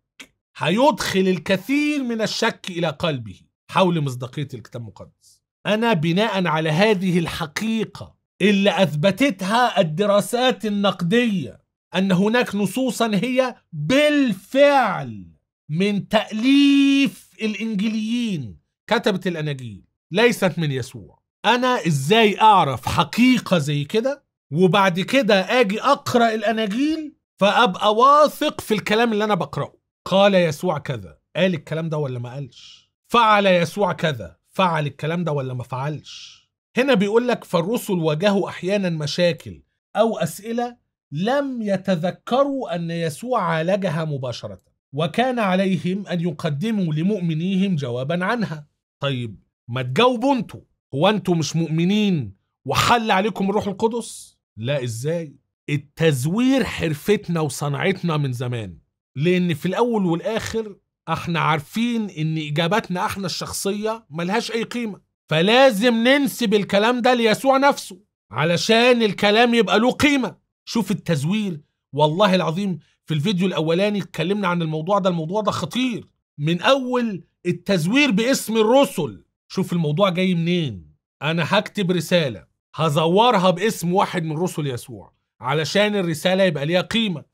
هيدخل الكثير من الشك الى قلبه حول مصداقيه الكتاب المقدس أنا بناء على هذه الحقيقة اللي أثبتتها الدراسات النقدية أن هناك نصوصا هي بالفعل من تأليف الإنجليين كتبت الأناجيل ليست من يسوع أنا إزاي أعرف حقيقة زي كده وبعد كده أجي أقرأ الأناجيل فأبقى واثق في الكلام اللي أنا بقرأه قال يسوع كذا قال الكلام ده ولا ما قالش فعل يسوع كذا فعل الكلام ده ولا ما فعلش هنا بيقول لك فالرسل واجهوا احيانا مشاكل او اسئله لم يتذكروا ان يسوع عالجها مباشره وكان عليهم ان يقدموا لمؤمنيهم جوابا عنها طيب ما تجاوبوا انتوا هو انتوا مش مؤمنين وحل عليكم الروح القدس لا ازاي التزوير حرفتنا وصنعتنا من زمان لان في الاول والاخر احنا عارفين ان اجاباتنا احنا الشخصيه ملهاش اي قيمه فلازم ننسب الكلام ده ليسوع نفسه علشان الكلام يبقى له قيمه شوف التزوير والله العظيم في الفيديو الاولاني اتكلمنا عن الموضوع ده الموضوع ده خطير من اول التزوير باسم الرسل شوف الموضوع جاي منين انا هكتب رساله هزورها باسم واحد من رسل يسوع علشان الرساله يبقى ليها قيمه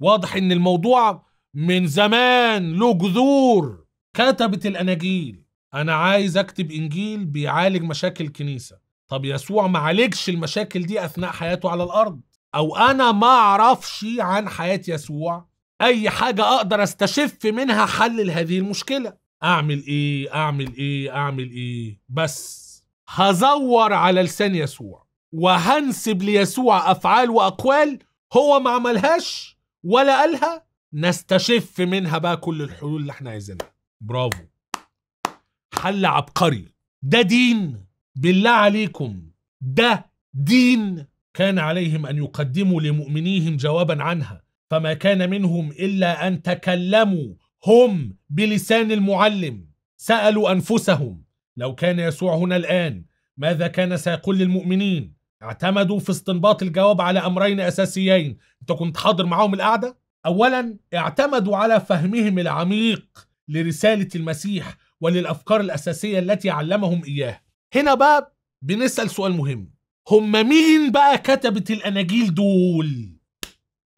واضح ان الموضوع من زمان له جذور كتبت الاناجيل انا عايز اكتب انجيل بيعالج مشاكل الكنيسه طب يسوع ما عالجش المشاكل دي اثناء حياته على الارض او انا ما اعرفش عن حياه يسوع اي حاجه اقدر استشف منها حل لهذه المشكله اعمل ايه اعمل ايه اعمل ايه بس هزور على لسان يسوع وهنسب ليسوع افعال واقوال هو ما عملهاش ولا قالها نستشف منها بقى كل الحلول اللي احنا عايزينها برافو حل عبقري ده دين بالله عليكم ده دين كان عليهم ان يقدموا لمؤمنيهم جوابا عنها فما كان منهم الا ان تكلموا هم بلسان المعلم سالوا انفسهم لو كان يسوع هنا الان ماذا كان سيقول للمؤمنين اعتمدوا في استنباط الجواب على امرين اساسيين انت كنت حاضر معاهم القعده اولا اعتمدوا على فهمهم العميق لرساله المسيح وللافكار الاساسيه التي علمهم اياها هنا بقى بنسال سؤال مهم هم مين بقى كتبت الاناجيل دول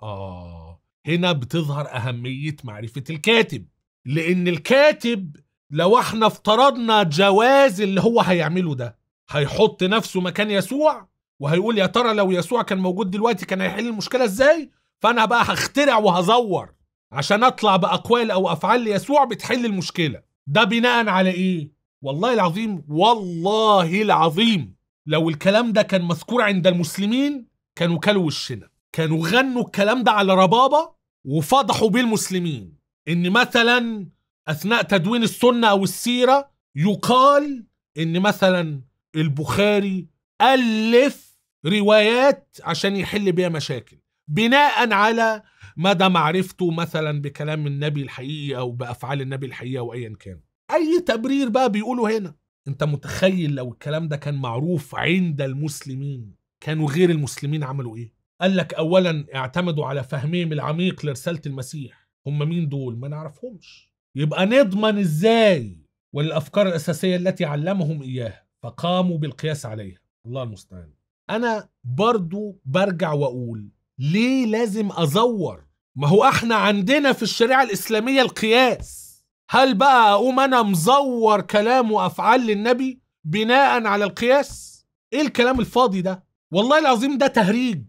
اه هنا بتظهر اهميه معرفه الكاتب لان الكاتب لو احنا افترضنا جواز اللي هو هيعمله ده هيحط نفسه مكان يسوع وهيقول يا ترى لو يسوع كان موجود دلوقتي كان هيحل المشكله ازاي فانا بقى هخترع وهزور عشان اطلع باقوال او افعال ليسوع بتحل المشكله ده بناء على ايه والله العظيم والله العظيم لو الكلام ده كان مذكور عند المسلمين كانوا كلوا وشنا كانوا غنوا الكلام ده على ربابه وفضحوا بيه المسلمين ان مثلا اثناء تدوين السنه او السيره يقال ان مثلا البخاري الف روايات عشان يحل بيها مشاكل بناء على مدى معرفته مثلا بكلام النبي الحقيقي او بافعال النبي الحقيقيه او ايا كان اي تبرير بقى بيقوله هنا انت متخيل لو الكلام ده كان معروف عند المسلمين كانوا غير المسلمين عملوا ايه قال لك اولا اعتمدوا على فهمهم العميق لرساله المسيح هم مين دول ما نعرفهمش يبقى نضمن ازاي والافكار الاساسيه التي علمهم اياها فقاموا بالقياس عليها الله المستعان انا برضو برجع واقول ليه لازم ازور ما هو احنا عندنا في الشريعة الإسلامية القياس هل بقى أقوم أنا مزور كلام وأفعال للنبي بناء على القياس إيه الكلام الفاضي ده والله العظيم ده تهريج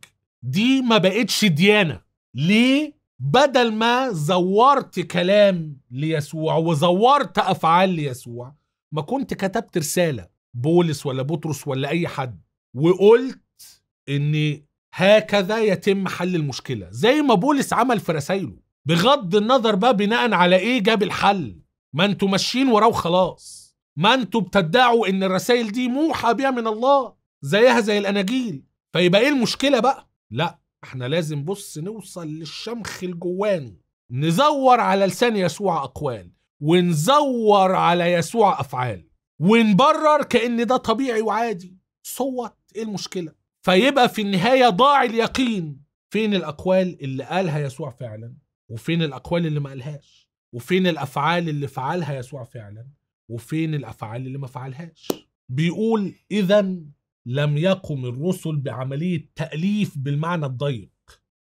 دي ما بقتش ديانة ليه بدل ما زورت كلام ليسوع وزورت أفعال ليسوع ما كنت كتبت رسالة بولس ولا بطرس ولا أي حد وقلت إن هكذا يتم حل المشكلة زي ما بولس عمل في رسايله بغض النظر بقى بناء على ايه جاب الحل ما انتوا ماشيين وراه وخلاص ما انتوا بتدعوا ان الرسائل دي موحى بيها من الله زيها زي الاناجيل فيبقى ايه المشكلة بقى لا احنا لازم بص نوصل للشمخ الجواني نزور على لسان يسوع اقوال ونزور على يسوع افعال ونبرر كان ده طبيعي وعادي صوت ايه المشكله فيبقى في النهاية ضاع اليقين فين الأقوال اللي قالها يسوع فعلا وفين الأقوال اللي ما قالهاش وفين الأفعال اللي فعلها يسوع فعلا وفين الأفعال اللي ما فعلهاش بيقول إذا لم يقم الرسل بعملية تأليف بالمعنى الضيق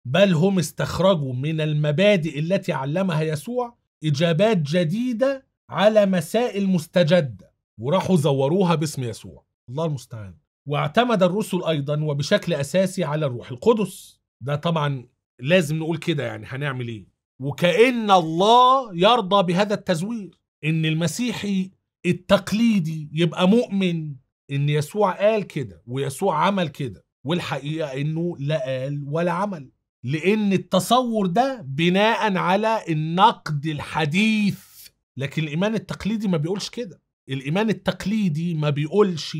بل هم استخرجوا من المبادئ التي علمها يسوع إجابات جديدة على مسائل مستجدة وراحوا زوروها باسم يسوع الله المستعان واعتمد الرسل ايضا وبشكل اساسي على الروح القدس ده طبعا لازم نقول كده يعني هنعمل ايه وكأن الله يرضى بهذا التزوير ان المسيحي التقليدي يبقى مؤمن ان يسوع قال كده ويسوع عمل كده والحقيقه انه لا قال ولا عمل لان التصور ده بناء على النقد الحديث لكن الايمان التقليدي ما بيقولش كده الايمان التقليدي ما بيقولش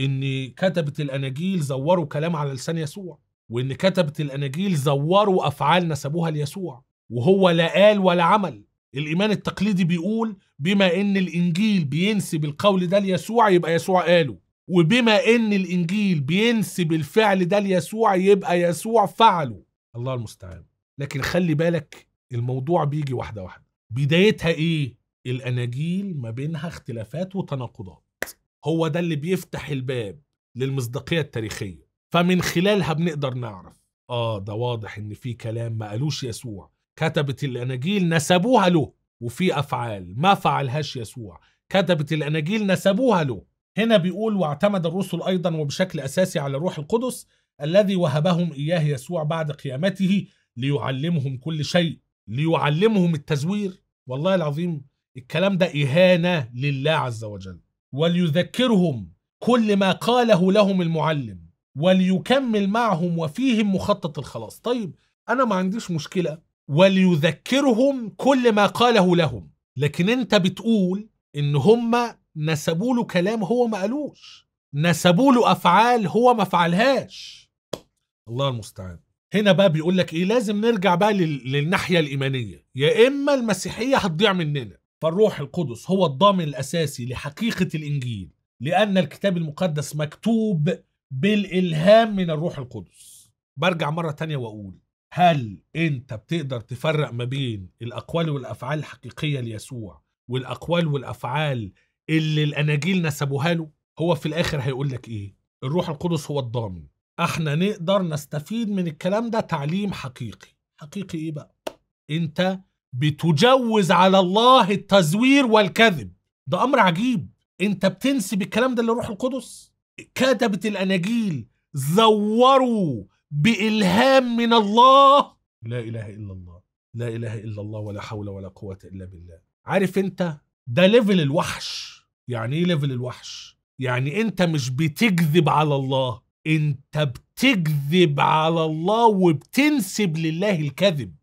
ان كتبت الاناجيل زوروا كلام على لسان يسوع وان كتبت الاناجيل زوروا افعال نسبوها ليسوع وهو لا قال ولا عمل الايمان التقليدي بيقول بما ان الانجيل بينسب القول ده ليسوع يبقى يسوع قاله وبما ان الانجيل بينسب الفعل ده ليسوع يبقى يسوع فعله الله المستعان لكن خلي بالك الموضوع بيجي واحده واحده بدايتها ايه الاناجيل ما بينها اختلافات وتناقضات هو ده اللي بيفتح الباب للمصداقية التاريخية فمن خلالها بنقدر نعرف آه ده واضح إن في كلام ما قالوش يسوع كتبت الأناجيل نسبوها له وفي أفعال ما فعلهاش يسوع كتبت الأناجيل نسبوها له هنا بيقول واعتمد الرسل أيضا وبشكل أساسي على الروح القدس الذي وهبهم إياه يسوع بعد قيامته ليعلمهم كل شيء ليعلمهم التزوير والله العظيم الكلام ده إهانة لله عز وجل وليذكرهم كل ما قاله لهم المعلم وليكمل معهم وفيهم مخطط الخلاص طيب أنا ما عنديش مشكلة وليذكرهم كل ما قاله لهم لكن أنت بتقول إن هم نسبوا له كلام هو ما قالوش نسبوا له أفعال هو ما فعلهاش الله المستعان هنا بقى بيقول لك ايه لازم نرجع بقى للناحيه الايمانيه يا اما المسيحيه هتضيع مننا فالروح القدس هو الضامن الأساسي لحقيقة الإنجيل لأن الكتاب المقدس مكتوب بالإلهام من الروح القدس برجع مرة تانية وأقول هل أنت بتقدر تفرق ما بين الأقوال والأفعال الحقيقية ليسوع والأقوال والأفعال اللي الأناجيل نسبوها له هو في الآخر هيقول لك إيه الروح القدس هو الضامن احنا نقدر نستفيد من الكلام ده تعليم حقيقي حقيقي ايه بقى انت بتجوز على الله التزوير والكذب ده أمر عجيب أنت بتنسب الكلام ده للروح القدس كتبت الأناجيل زوروا بإلهام من الله لا إله إلا الله لا إله إلا الله ولا حول ولا قوة إلا بالله عارف أنت ده ليفل الوحش يعني إيه ليفل الوحش؟ يعني أنت مش بتكذب على الله أنت بتكذب على الله وبتنسب لله الكذب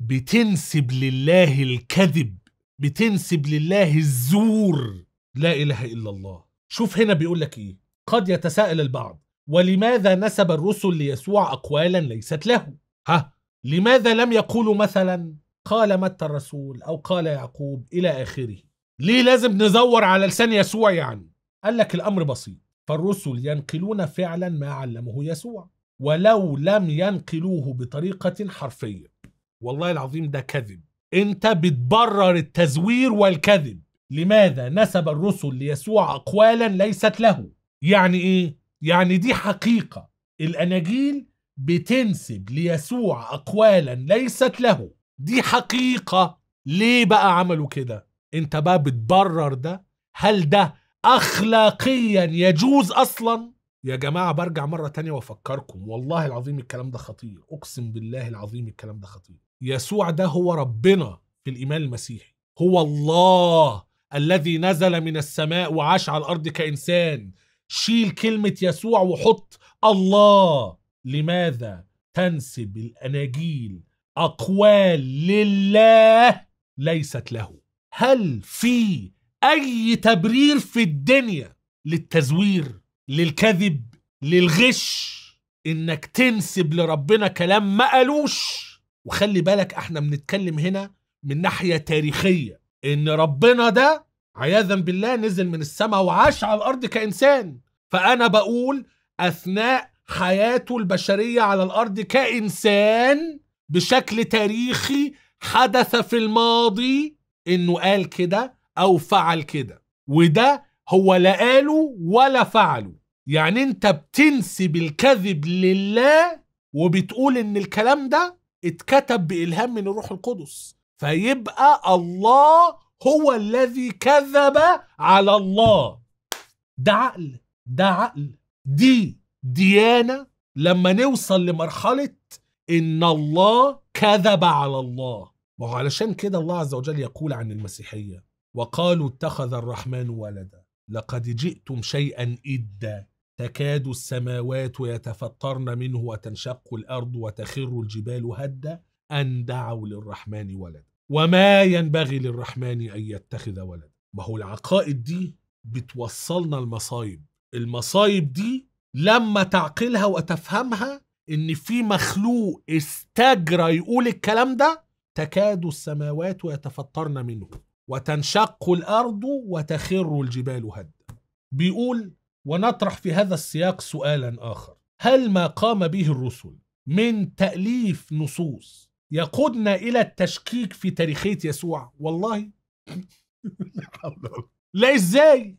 بتنسب لله الكذب بتنسب لله الزور لا إله إلا الله شوف هنا بيقول لك إيه قد يتساءل البعض ولماذا نسب الرسل ليسوع أقوالا ليست له ها لماذا لم يقولوا مثلا قال متى الرسول أو قال يعقوب إلى آخره ليه لازم نزور على لسان يسوع يعني قال لك الأمر بسيط فالرسل ينقلون فعلا ما علمه يسوع ولو لم ينقلوه بطريقة حرفية والله العظيم ده كذب انت بتبرر التزوير والكذب لماذا نسب الرسل ليسوع اقوالا ليست له يعني ايه يعني دي حقيقه الاناجيل بتنسب ليسوع اقوالا ليست له دي حقيقه ليه بقى عملوا كده انت بقى بتبرر ده هل ده اخلاقيا يجوز اصلا يا جماعه برجع مره تانية وافكركم والله العظيم الكلام ده خطير اقسم بالله العظيم الكلام ده خطير يسوع ده هو ربنا في الإيمان المسيحي هو الله الذي نزل من السماء وعاش على الأرض كإنسان شيل كلمة يسوع وحط الله لماذا تنسب الأناجيل أقوال لله ليست له هل في أي تبرير في الدنيا للتزوير للكذب للغش إنك تنسب لربنا كلام ما قالوش وخلي بالك احنا بنتكلم هنا من ناحية تاريخية ان ربنا ده عياذا بالله نزل من السماء وعاش على الارض كانسان فانا بقول اثناء حياته البشرية على الارض كانسان بشكل تاريخي حدث في الماضي انه قال كده او فعل كده وده هو لا قاله ولا فعله يعني انت بتنسب الكذب لله وبتقول ان الكلام ده اتكتب بإلهام من الروح القدس فيبقى الله هو الذي كذب على الله ده عقل ده عقل دي ديانة لما نوصل لمرحلة إن الله كذب على الله وعلشان كده الله عز وجل يقول عن المسيحية وقالوا اتخذ الرحمن ولدا لقد جئتم شيئا إدا تكاد السماوات يتفطرن منه وتنشق الارض وتخر الجبال هدا ان دعوا للرحمن ولدا وما ينبغي للرحمن ان يتخذ ولدا ما هو العقائد دي بتوصلنا المصايب المصايب دي لما تعقلها وتفهمها ان في مخلوق استجرى يقول الكلام ده تكاد السماوات يتفطرن منه وتنشق الارض وتخر الجبال هدا بيقول ونطرح في هذا السياق سؤالا آخر هل ما قام به الرسل من تأليف نصوص يقودنا إلى التشكيك في تاريخية يسوع والله لا إزاي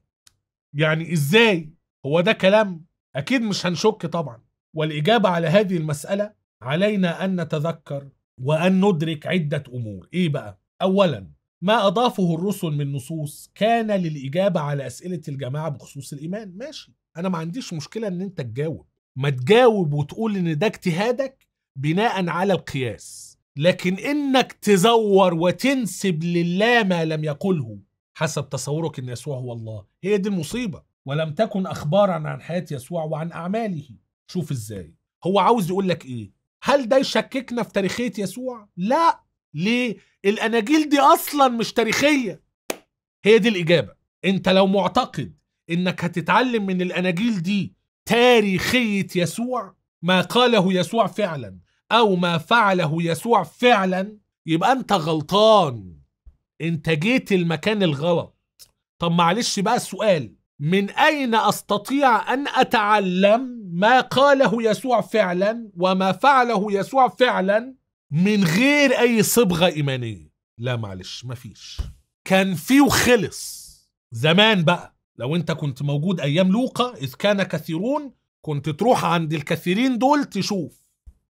يعني إزاي هو ده كلام أكيد مش هنشك طبعا والإجابة على هذه المسألة علينا أن نتذكر وأن ندرك عدة أمور إيه بقى أولا ما أضافه الرسل من نصوص كان للإجابة على أسئلة الجماعة بخصوص الإيمان ماشي أنا ما عنديش مشكلة إن أنت تجاوب ما تجاوب وتقول إن ده اجتهادك بناء على القياس لكن إنك تزور وتنسب لله ما لم يقله حسب تصورك إن يسوع هو الله هي دي المصيبة ولم تكن أخبارا عن حياة يسوع وعن أعماله شوف إزاي هو عاوز يقول لك إيه هل ده يشككنا في تاريخية يسوع؟ لا ليه؟ الأناجيل دي أصلا مش تاريخية هي دي الإجابة أنت لو معتقد إنك هتتعلم من الأناجيل دي تاريخية يسوع ما قاله يسوع فعلا أو ما فعله يسوع فعلا يبقى أنت غلطان أنت جيت المكان الغلط طب معلش بقى السؤال من أين أستطيع أن أتعلم ما قاله يسوع فعلا وما فعله يسوع فعلا من غير اي صبغه ايمانيه لا معلش مفيش كان في وخلص زمان بقى لو انت كنت موجود ايام لوقا اذ كان كثيرون كنت تروح عند الكثيرين دول تشوف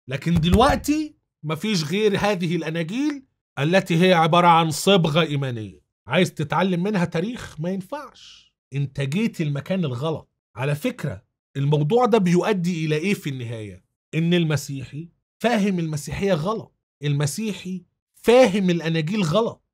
لكن دلوقتي مفيش غير هذه الاناجيل التي هي عباره عن صبغه ايمانيه عايز تتعلم منها تاريخ ما ينفعش انت جيت المكان الغلط على فكره الموضوع ده بيؤدي الى ايه في النهايه ان المسيحي فاهم المسيحيه غلط المسيحي فاهم الاناجيل غلط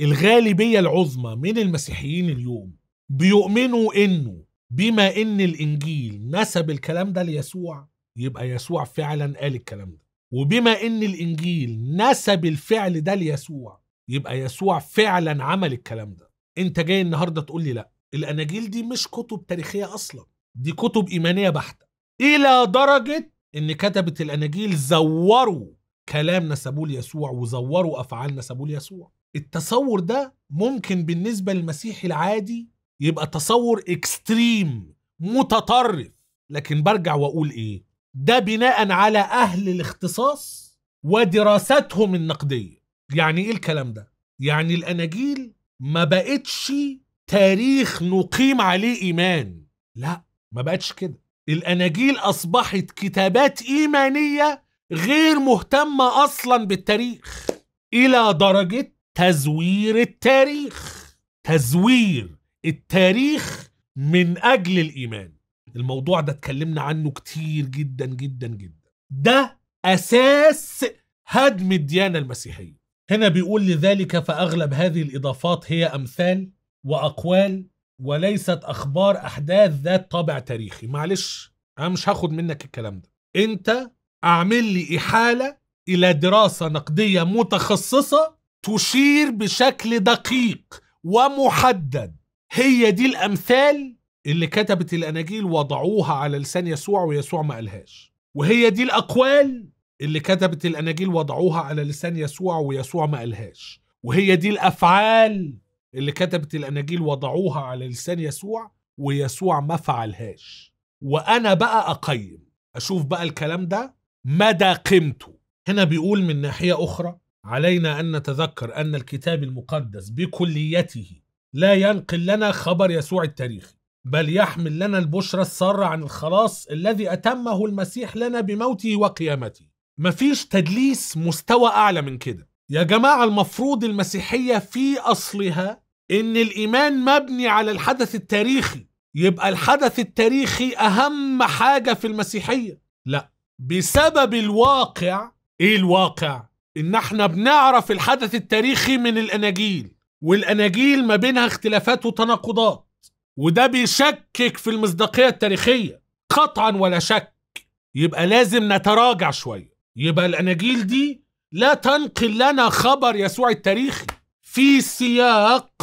الغالبيه العظمى من المسيحيين اليوم بيؤمنوا انه بما ان الانجيل نسب الكلام ده ليسوع يبقى يسوع فعلا قال الكلام ده وبما ان الانجيل نسب الفعل ده ليسوع يبقى يسوع فعلا عمل الكلام ده انت جاي النهارده تقول لي لا الاناجيل دي مش كتب تاريخيه اصلا دي كتب ايمانيه بحته الى درجه ان كتبه الاناجيل زوروا كلام نسبوه ليسوع وزوروا افعال نسبوه ليسوع التصور ده ممكن بالنسبه للمسيحي العادي يبقى تصور اكستريم متطرف لكن برجع واقول ايه ده بناء على اهل الاختصاص ودراساتهم النقديه يعني ايه الكلام ده يعني الاناجيل ما بقتش تاريخ نقيم عليه ايمان لا ما بقتش كده الاناجيل اصبحت كتابات ايمانيه غير مهتمه اصلا بالتاريخ الى درجه تزوير التاريخ تزوير التاريخ من اجل الايمان الموضوع ده اتكلمنا عنه كتير جدا جدا جدا ده اساس هدم الديانه المسيحيه هنا بيقول لذلك فاغلب هذه الاضافات هي امثال واقوال وليست اخبار احداث ذات طابع تاريخي معلش انا مش هاخد منك الكلام ده انت اعمل لي احاله الى دراسه نقديه متخصصه تشير بشكل دقيق ومحدد هي دي الامثال اللي كتبت الاناجيل وضعوها على لسان يسوع ويسوع ما قالهاش وهي دي الاقوال اللي كتبت الاناجيل وضعوها على لسان يسوع ويسوع ما قالهاش وهي دي الافعال اللي كتبت الاناجيل وضعوها على لسان يسوع ويسوع ما فعلهاش وانا بقى اقيم اشوف بقى الكلام ده مدى قيمته هنا بيقول من ناحيه اخرى علينا ان نتذكر ان الكتاب المقدس بكليته لا ينقل لنا خبر يسوع التاريخي بل يحمل لنا البشرى الساره عن الخلاص الذي اتمه المسيح لنا بموته وقيامته مفيش تدليس مستوى اعلى من كده يا جماعه المفروض المسيحيه في اصلها ان الايمان مبني على الحدث التاريخي يبقى الحدث التاريخي اهم حاجه في المسيحيه لا بسبب الواقع ايه الواقع ان احنا بنعرف الحدث التاريخي من الاناجيل والاناجيل ما بينها اختلافات وتناقضات وده بيشكك في المصداقيه التاريخيه قطعا ولا شك يبقى لازم نتراجع شويه يبقى الاناجيل دي لا تنقل لنا خبر يسوع التاريخي في سياق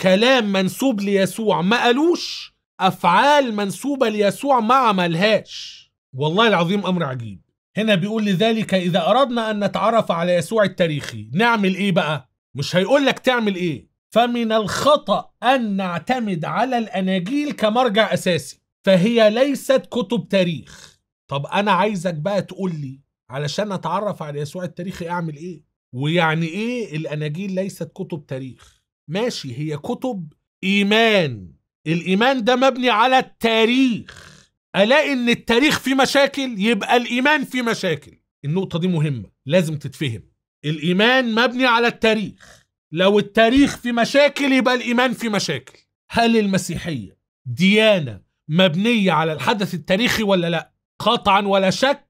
كلام منسوب ليسوع ما قالوش أفعال منسوبة ليسوع ما عملهاش والله العظيم أمر عجيب هنا بيقول لذلك إذا أردنا أن نتعرف على يسوع التاريخي نعمل إيه بقى؟ مش هيقول لك تعمل إيه فمن الخطأ أن نعتمد على الأناجيل كمرجع أساسي فهي ليست كتب تاريخ طب أنا عايزك بقى تقول لي علشان أتعرف على يسوع التاريخي أعمل إيه؟ ويعني إيه الأناجيل ليست كتب تاريخ؟ ماشي هي كتب ايمان الايمان ده مبني على التاريخ الاقي ان التاريخ فيه مشاكل يبقى الايمان فيه مشاكل النقطه دي مهمه لازم تتفهم الايمان مبني على التاريخ لو التاريخ في مشاكل يبقى الايمان في مشاكل هل المسيحيه ديانه مبنيه على الحدث التاريخي ولا لا قطعا ولا شك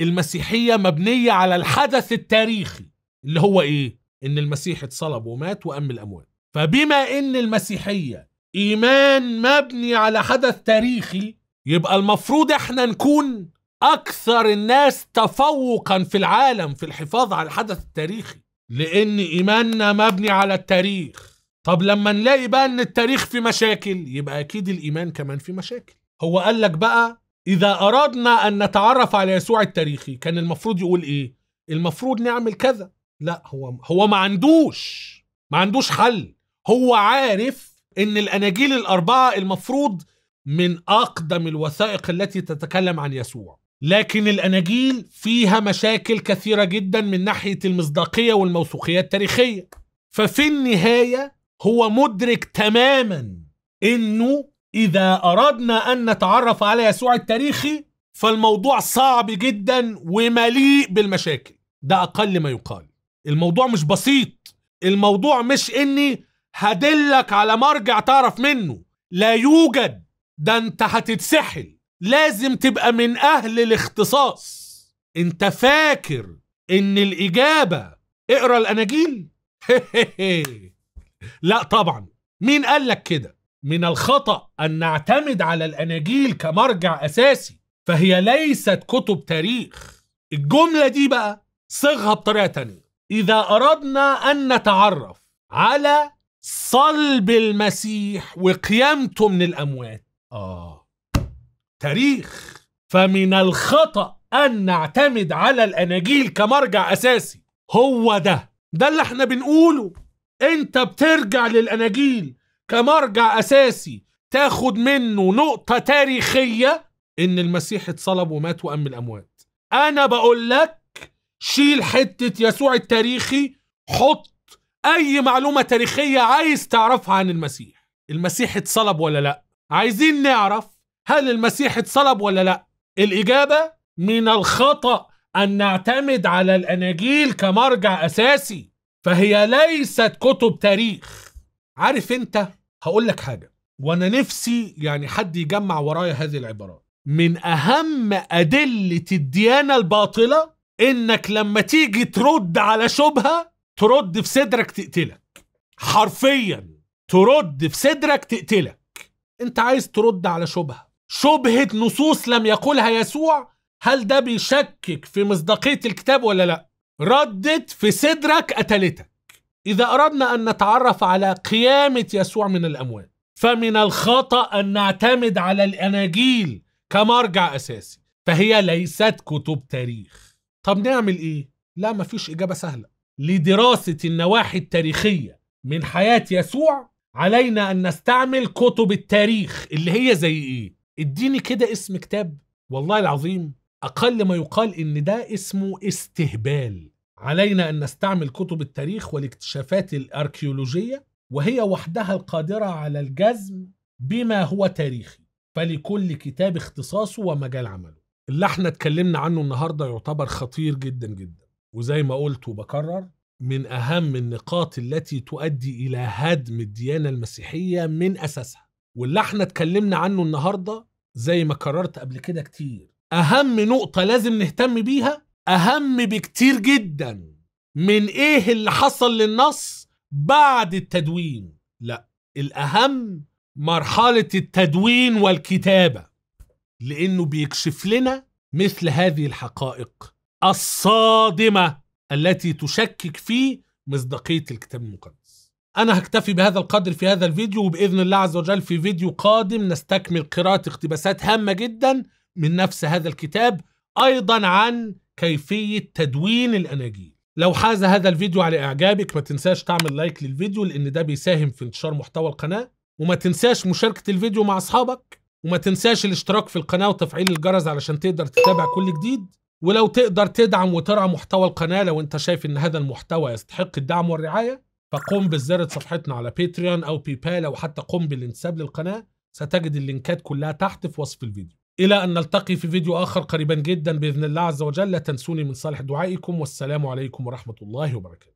المسيحيه مبنيه على الحدث التاريخي اللي هو ايه ان المسيح اتصلب ومات وقام الاموات فبما ان المسيحيه ايمان مبني على حدث تاريخي يبقى المفروض احنا نكون اكثر الناس تفوقا في العالم في الحفاظ على الحدث التاريخي لان ايماننا مبني على التاريخ طب لما نلاقي بقى ان التاريخ في مشاكل يبقى اكيد الايمان كمان في مشاكل هو قال لك بقى اذا اردنا ان نتعرف على يسوع التاريخي كان المفروض يقول ايه المفروض نعمل كذا لا هو هو ما عندوش ما عندوش حل هو عارف ان الاناجيل الاربعه المفروض من اقدم الوثائق التي تتكلم عن يسوع لكن الاناجيل فيها مشاكل كثيره جدا من ناحيه المصداقيه والموثوقيه التاريخيه ففي النهايه هو مدرك تماما انه اذا اردنا ان نتعرف على يسوع التاريخي فالموضوع صعب جدا ومليء بالمشاكل ده اقل ما يقال الموضوع مش بسيط الموضوع مش اني هدلك على مرجع تعرف منه لا يوجد ده انت هتتسحل لازم تبقى من اهل الاختصاص انت فاكر ان الاجابه اقرا الاناجيل لا طبعا مين قال لك كده من الخطا ان نعتمد على الاناجيل كمرجع اساسي فهي ليست كتب تاريخ الجمله دي بقى صغها بطريقه تانيه إذا أردنا أن نتعرف على صلب المسيح وقيامته من الأموات آه تاريخ فمن الخطأ أن نعتمد على الأناجيل كمرجع أساسي هو ده ده اللي احنا بنقوله انت بترجع للأناجيل كمرجع أساسي تاخد منه نقطة تاريخية إن المسيح اتصلب ومات وأم الأموات أنا بقول لك شيل حتة يسوع التاريخي حط أي معلومة تاريخية عايز تعرفها عن المسيح المسيح اتصلب ولا لأ عايزين نعرف هل المسيح اتصلب ولا لأ الإجابة من الخطأ أن نعتمد على الأناجيل كمرجع أساسي فهي ليست كتب تاريخ عارف أنت هقول لك حاجة وأنا نفسي يعني حد يجمع ورايا هذه العبارات من أهم أدلة الديانة الباطلة انك لما تيجي ترد على شبهه ترد في صدرك تقتلك حرفيا ترد في صدرك تقتلك انت عايز ترد على شبهه شبهه نصوص لم يقولها يسوع هل ده بيشكك في مصداقيه الكتاب ولا لا ردت في صدرك قتلتك اذا اردنا ان نتعرف على قيامه يسوع من الاموات فمن الخطا ان نعتمد على الاناجيل كمرجع اساسي فهي ليست كتب تاريخ طب نعمل ايه لا مفيش اجابه سهله لدراسه النواحي التاريخيه من حياه يسوع علينا ان نستعمل كتب التاريخ اللي هي زي ايه اديني كده اسم كتاب والله العظيم اقل ما يقال ان ده اسمه استهبال علينا ان نستعمل كتب التاريخ والاكتشافات الاركيولوجيه وهي وحدها القادره على الجزم بما هو تاريخي فلكل كتاب اختصاصه ومجال عمله اللي احنا اتكلمنا عنه النهارده يعتبر خطير جدا جدا وزي ما قلت وبكرر من اهم النقاط التي تؤدي الى هدم الديانه المسيحيه من اساسها واللي احنا اتكلمنا عنه النهارده زي ما كررت قبل كده كتير اهم نقطه لازم نهتم بيها اهم بكتير جدا من ايه اللي حصل للنص بعد التدوين لا الاهم مرحله التدوين والكتابه لأنه بيكشف لنا مثل هذه الحقائق الصادمة التي تشكك في مصداقية الكتاب المقدس أنا هكتفي بهذا القدر في هذا الفيديو وبإذن الله عز وجل في فيديو قادم نستكمل قراءة اقتباسات هامة جدا من نفس هذا الكتاب أيضا عن كيفية تدوين الأناجيل لو حاز هذا الفيديو على إعجابك ما تنساش تعمل لايك للفيديو لأن ده بيساهم في انتشار محتوى القناة وما تنساش مشاركة الفيديو مع أصحابك وما تنساش الاشتراك في القناة وتفعيل الجرس علشان تقدر تتابع كل جديد ولو تقدر تدعم وترعى محتوى القناة لو انت شايف ان هذا المحتوى يستحق الدعم والرعاية فقم بزيارة صفحتنا على باتريون او بيبال او حتى قم بالانتساب للقناة ستجد اللينكات كلها تحت في وصف الفيديو إلى أن نلتقي في فيديو آخر قريبا جدا بإذن الله عز وجل لا تنسوني من صالح دعائكم والسلام عليكم ورحمة الله وبركاته